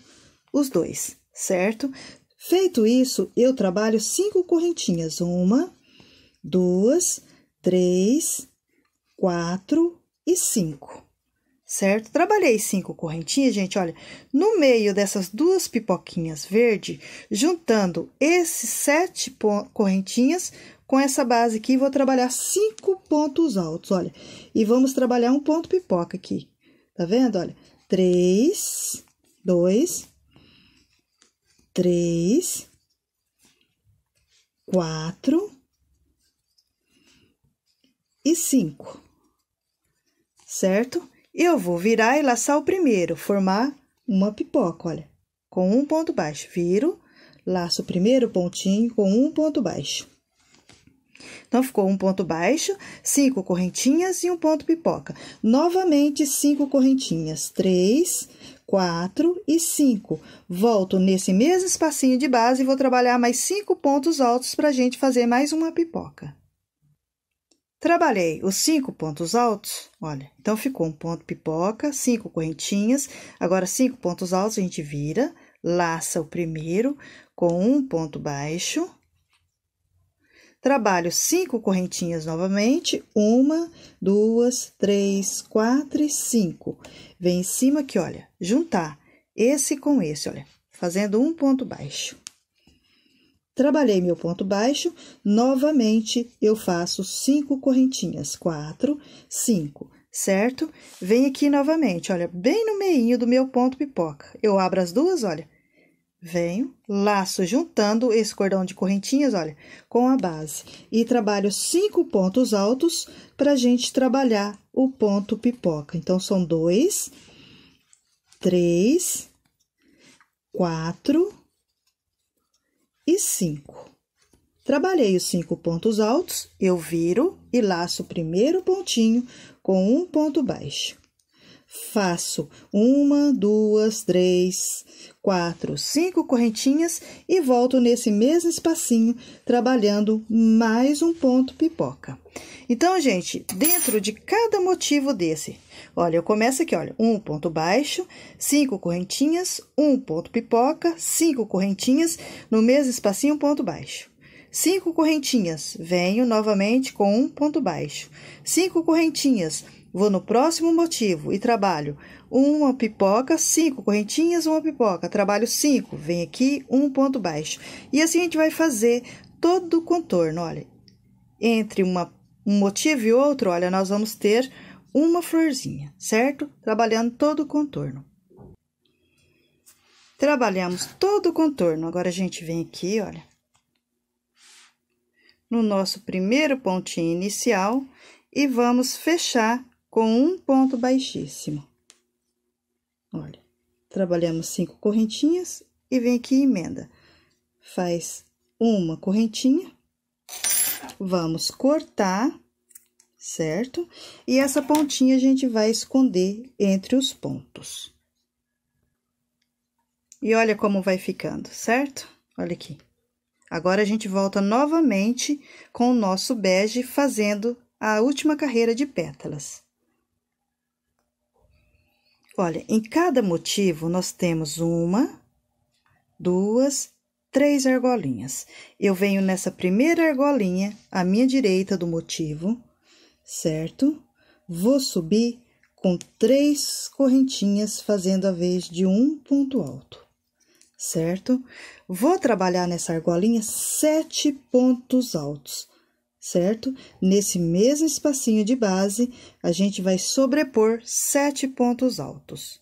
os dois, certo? Feito isso, eu trabalho cinco correntinhas. Uma, duas, três, 4 e 5, certo? Trabalhei cinco correntinhas, gente, olha, no meio dessas duas pipoquinhas verde, juntando esses sete correntinhas com essa base aqui, vou trabalhar cinco pontos altos, olha. E vamos trabalhar um ponto pipoca aqui, tá vendo? Olha, três, dois, três, quatro e cinco certo? Eu vou virar e laçar o primeiro, formar uma pipoca, olha, com um ponto baixo. Viro, laço o primeiro pontinho com um ponto baixo. Então, ficou um ponto baixo, cinco correntinhas e um ponto pipoca. Novamente, cinco correntinhas, três, quatro e cinco. Volto nesse mesmo espacinho de base e vou trabalhar mais cinco pontos altos para gente fazer mais uma pipoca. Trabalhei os cinco pontos altos, olha, então ficou um ponto pipoca, cinco correntinhas, agora cinco pontos altos a gente vira, laça o primeiro com um ponto baixo. Trabalho cinco correntinhas novamente, uma, duas, três, quatro e cinco. Vem em cima aqui, olha, juntar esse com esse, olha, fazendo um ponto baixo. Trabalhei meu ponto baixo, novamente eu faço cinco correntinhas, quatro, cinco, certo? Vem aqui novamente, olha, bem no meinho do meu ponto pipoca. Eu abro as duas, olha, venho, laço juntando esse cordão de correntinhas, olha, com a base. E trabalho cinco pontos altos para gente trabalhar o ponto pipoca. Então, são dois, três, quatro, e 5. Trabalhei os cinco pontos altos, eu viro e laço o primeiro pontinho com um ponto baixo. Faço uma, duas, três, quatro, cinco correntinhas e volto nesse mesmo espacinho, trabalhando mais um ponto pipoca. Então, gente, dentro de cada motivo desse, Olha, eu começo aqui, olha, um ponto baixo, cinco correntinhas, um ponto pipoca, cinco correntinhas, no mesmo espacinho, um ponto baixo. Cinco correntinhas, venho novamente com um ponto baixo. Cinco correntinhas, vou no próximo motivo e trabalho uma pipoca, cinco correntinhas, uma pipoca, trabalho cinco, vem aqui, um ponto baixo. E assim a gente vai fazer todo o contorno, olha. Entre uma, um motivo e outro, olha, nós vamos ter uma florzinha, certo? Trabalhando todo o contorno. Trabalhamos todo o contorno. Agora a gente vem aqui, olha. No nosso primeiro pontinho inicial e vamos fechar com um ponto baixíssimo. Olha, trabalhamos cinco correntinhas e vem aqui emenda. Faz uma correntinha, vamos cortar certo? E essa pontinha a gente vai esconder entre os pontos. E olha como vai ficando, certo? Olha aqui. Agora, a gente volta novamente com o nosso bege, fazendo a última carreira de pétalas. Olha, em cada motivo, nós temos uma, duas, três argolinhas. Eu venho nessa primeira argolinha, à minha direita do motivo, certo? Vou subir com três correntinhas fazendo a vez de um ponto alto, certo? Vou trabalhar nessa argolinha sete pontos altos, certo? Nesse mesmo espacinho de base, a gente vai sobrepor sete pontos altos.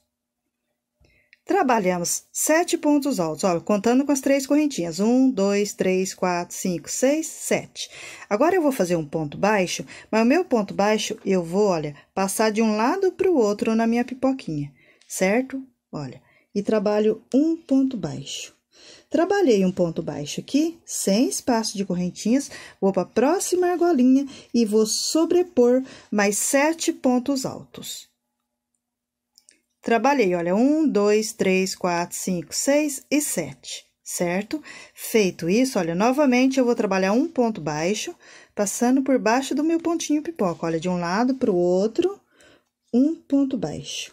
Trabalhamos sete pontos altos, ó, contando com as três correntinhas. Um, dois, três, quatro, cinco, seis, sete. Agora eu vou fazer um ponto baixo, mas o meu ponto baixo eu vou, olha, passar de um lado para o outro na minha pipoquinha, certo? Olha, e trabalho um ponto baixo. Trabalhei um ponto baixo aqui, sem espaço de correntinhas, vou para a próxima argolinha e vou sobrepor mais sete pontos altos. Trabalhei, olha, um, dois, três, quatro, cinco, seis e sete, certo? Feito isso, olha, novamente eu vou trabalhar um ponto baixo, passando por baixo do meu pontinho pipoca, olha, de um lado para o outro, um ponto baixo.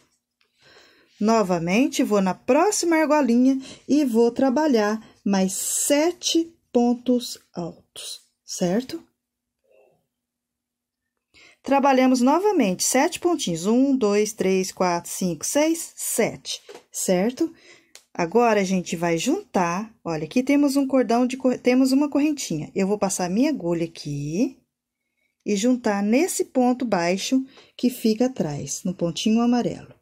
Novamente, vou na próxima argolinha e vou trabalhar mais sete pontos altos, certo? Trabalhamos novamente sete pontinhos. Um, dois, três, quatro, cinco, seis, sete, certo? Agora, a gente vai juntar. Olha, aqui temos um cordão de... Temos uma correntinha. Eu vou passar minha agulha aqui e juntar nesse ponto baixo que fica atrás, no pontinho amarelo.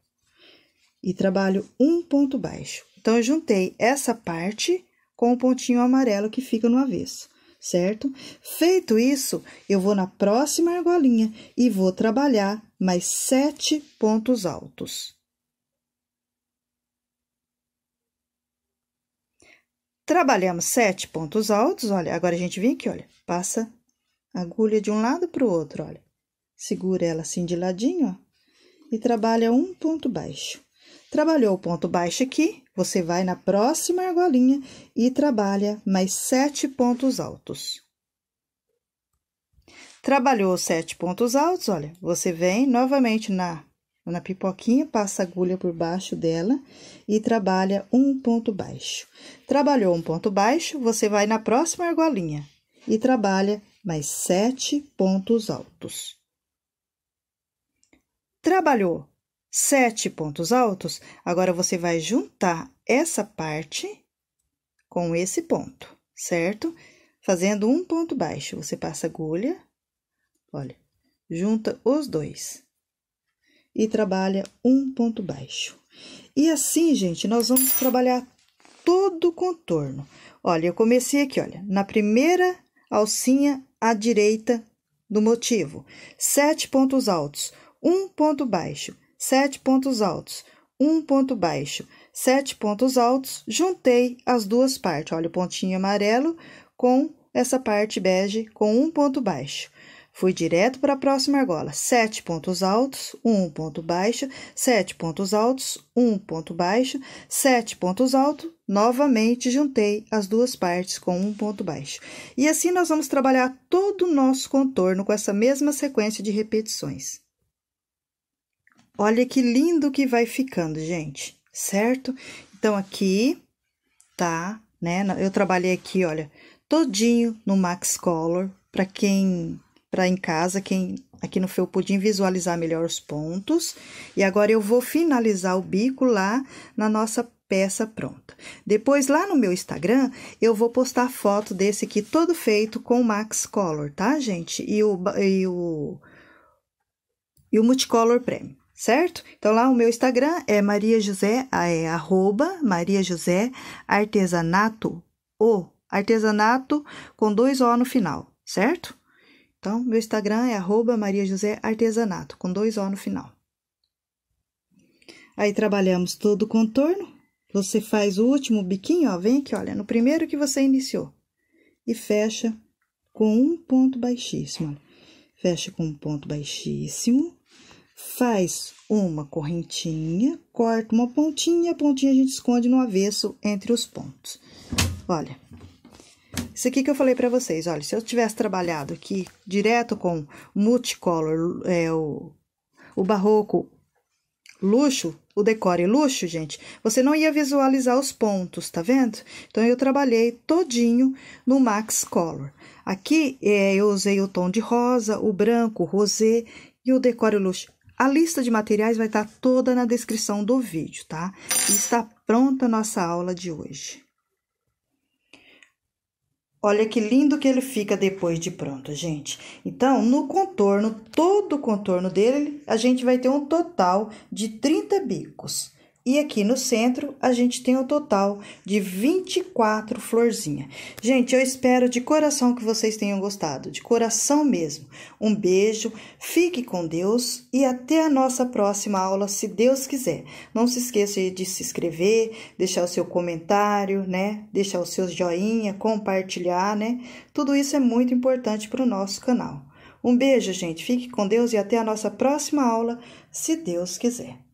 E trabalho um ponto baixo. Então, eu juntei essa parte com o pontinho amarelo que fica no avesso certo? Feito isso, eu vou na próxima argolinha e vou trabalhar mais sete pontos altos. Trabalhamos sete pontos altos, olha, agora a gente vem aqui, olha, passa a agulha de um lado para o outro, olha. Segura ela assim de ladinho, ó, e trabalha um ponto baixo. Trabalhou o ponto baixo aqui, você vai na próxima argolinha e trabalha mais sete pontos altos. Trabalhou os sete pontos altos, olha, você vem novamente na, na pipoquinha, passa a agulha por baixo dela e trabalha um ponto baixo. Trabalhou um ponto baixo, você vai na próxima argolinha e trabalha mais sete pontos altos. Trabalhou sete pontos altos, agora você vai juntar essa parte com esse ponto, certo? Fazendo um ponto baixo, você passa agulha, olha, junta os dois e trabalha um ponto baixo. E assim, gente, nós vamos trabalhar todo o contorno. Olha, eu comecei aqui, olha, na primeira alcinha à direita do motivo, sete pontos altos, um ponto baixo sete pontos altos, um ponto baixo, sete pontos altos, juntei as duas partes. Olha o pontinho amarelo com essa parte bege com um ponto baixo. Fui direto para a próxima argola. Sete pontos altos, um ponto baixo, sete pontos altos, um ponto baixo, sete pontos altos. Novamente juntei as duas partes com um ponto baixo. E assim nós vamos trabalhar todo o nosso contorno com essa mesma sequência de repetições. Olha que lindo que vai ficando, gente, certo? Então, aqui tá, né? Eu trabalhei aqui, olha, todinho no Max Color, para quem, para em casa, quem aqui no felpudim visualizar melhor os pontos. E agora eu vou finalizar o bico lá na nossa peça pronta. Depois, lá no meu Instagram, eu vou postar foto desse aqui todo feito com Max Color, tá, gente? E o, e o, e o Multicolor Premium certo? Então lá o meu Instagram é Maria José, ah, é arroba Maria José Artesanato, o artesanato com dois O no final, certo? Então, meu Instagram é arroba Maria José Artesanato, com dois O no final. Aí trabalhamos todo o contorno. Você faz o último biquinho, ó, vem aqui, olha, no primeiro que você iniciou. E fecha com um ponto baixíssimo. Fecha com um ponto baixíssimo faz uma correntinha, corta uma pontinha, a pontinha a gente esconde no avesso entre os pontos. Olha, isso aqui que eu falei para vocês, olha, se eu tivesse trabalhado aqui direto com multicolor, é, o, o barroco luxo, o decore luxo, gente, você não ia visualizar os pontos, tá vendo? Então, eu trabalhei todinho no Max Color. Aqui, é, eu usei o tom de rosa, o branco, o e o decore luxo. A lista de materiais vai estar toda na descrição do vídeo, tá? E está pronta a nossa aula de hoje. Olha que lindo que ele fica depois de pronto, gente. Então, no contorno, todo o contorno dele, a gente vai ter um total de 30 bicos. E aqui no centro a gente tem o um total de 24 florzinhas. Gente, eu espero de coração que vocês tenham gostado, de coração mesmo. Um beijo, fique com Deus e até a nossa próxima aula, se Deus quiser. Não se esqueça de se inscrever, deixar o seu comentário, né? Deixar os seus joinha, compartilhar, né? Tudo isso é muito importante para o nosso canal. Um beijo, gente. Fique com Deus e até a nossa próxima aula, se Deus quiser.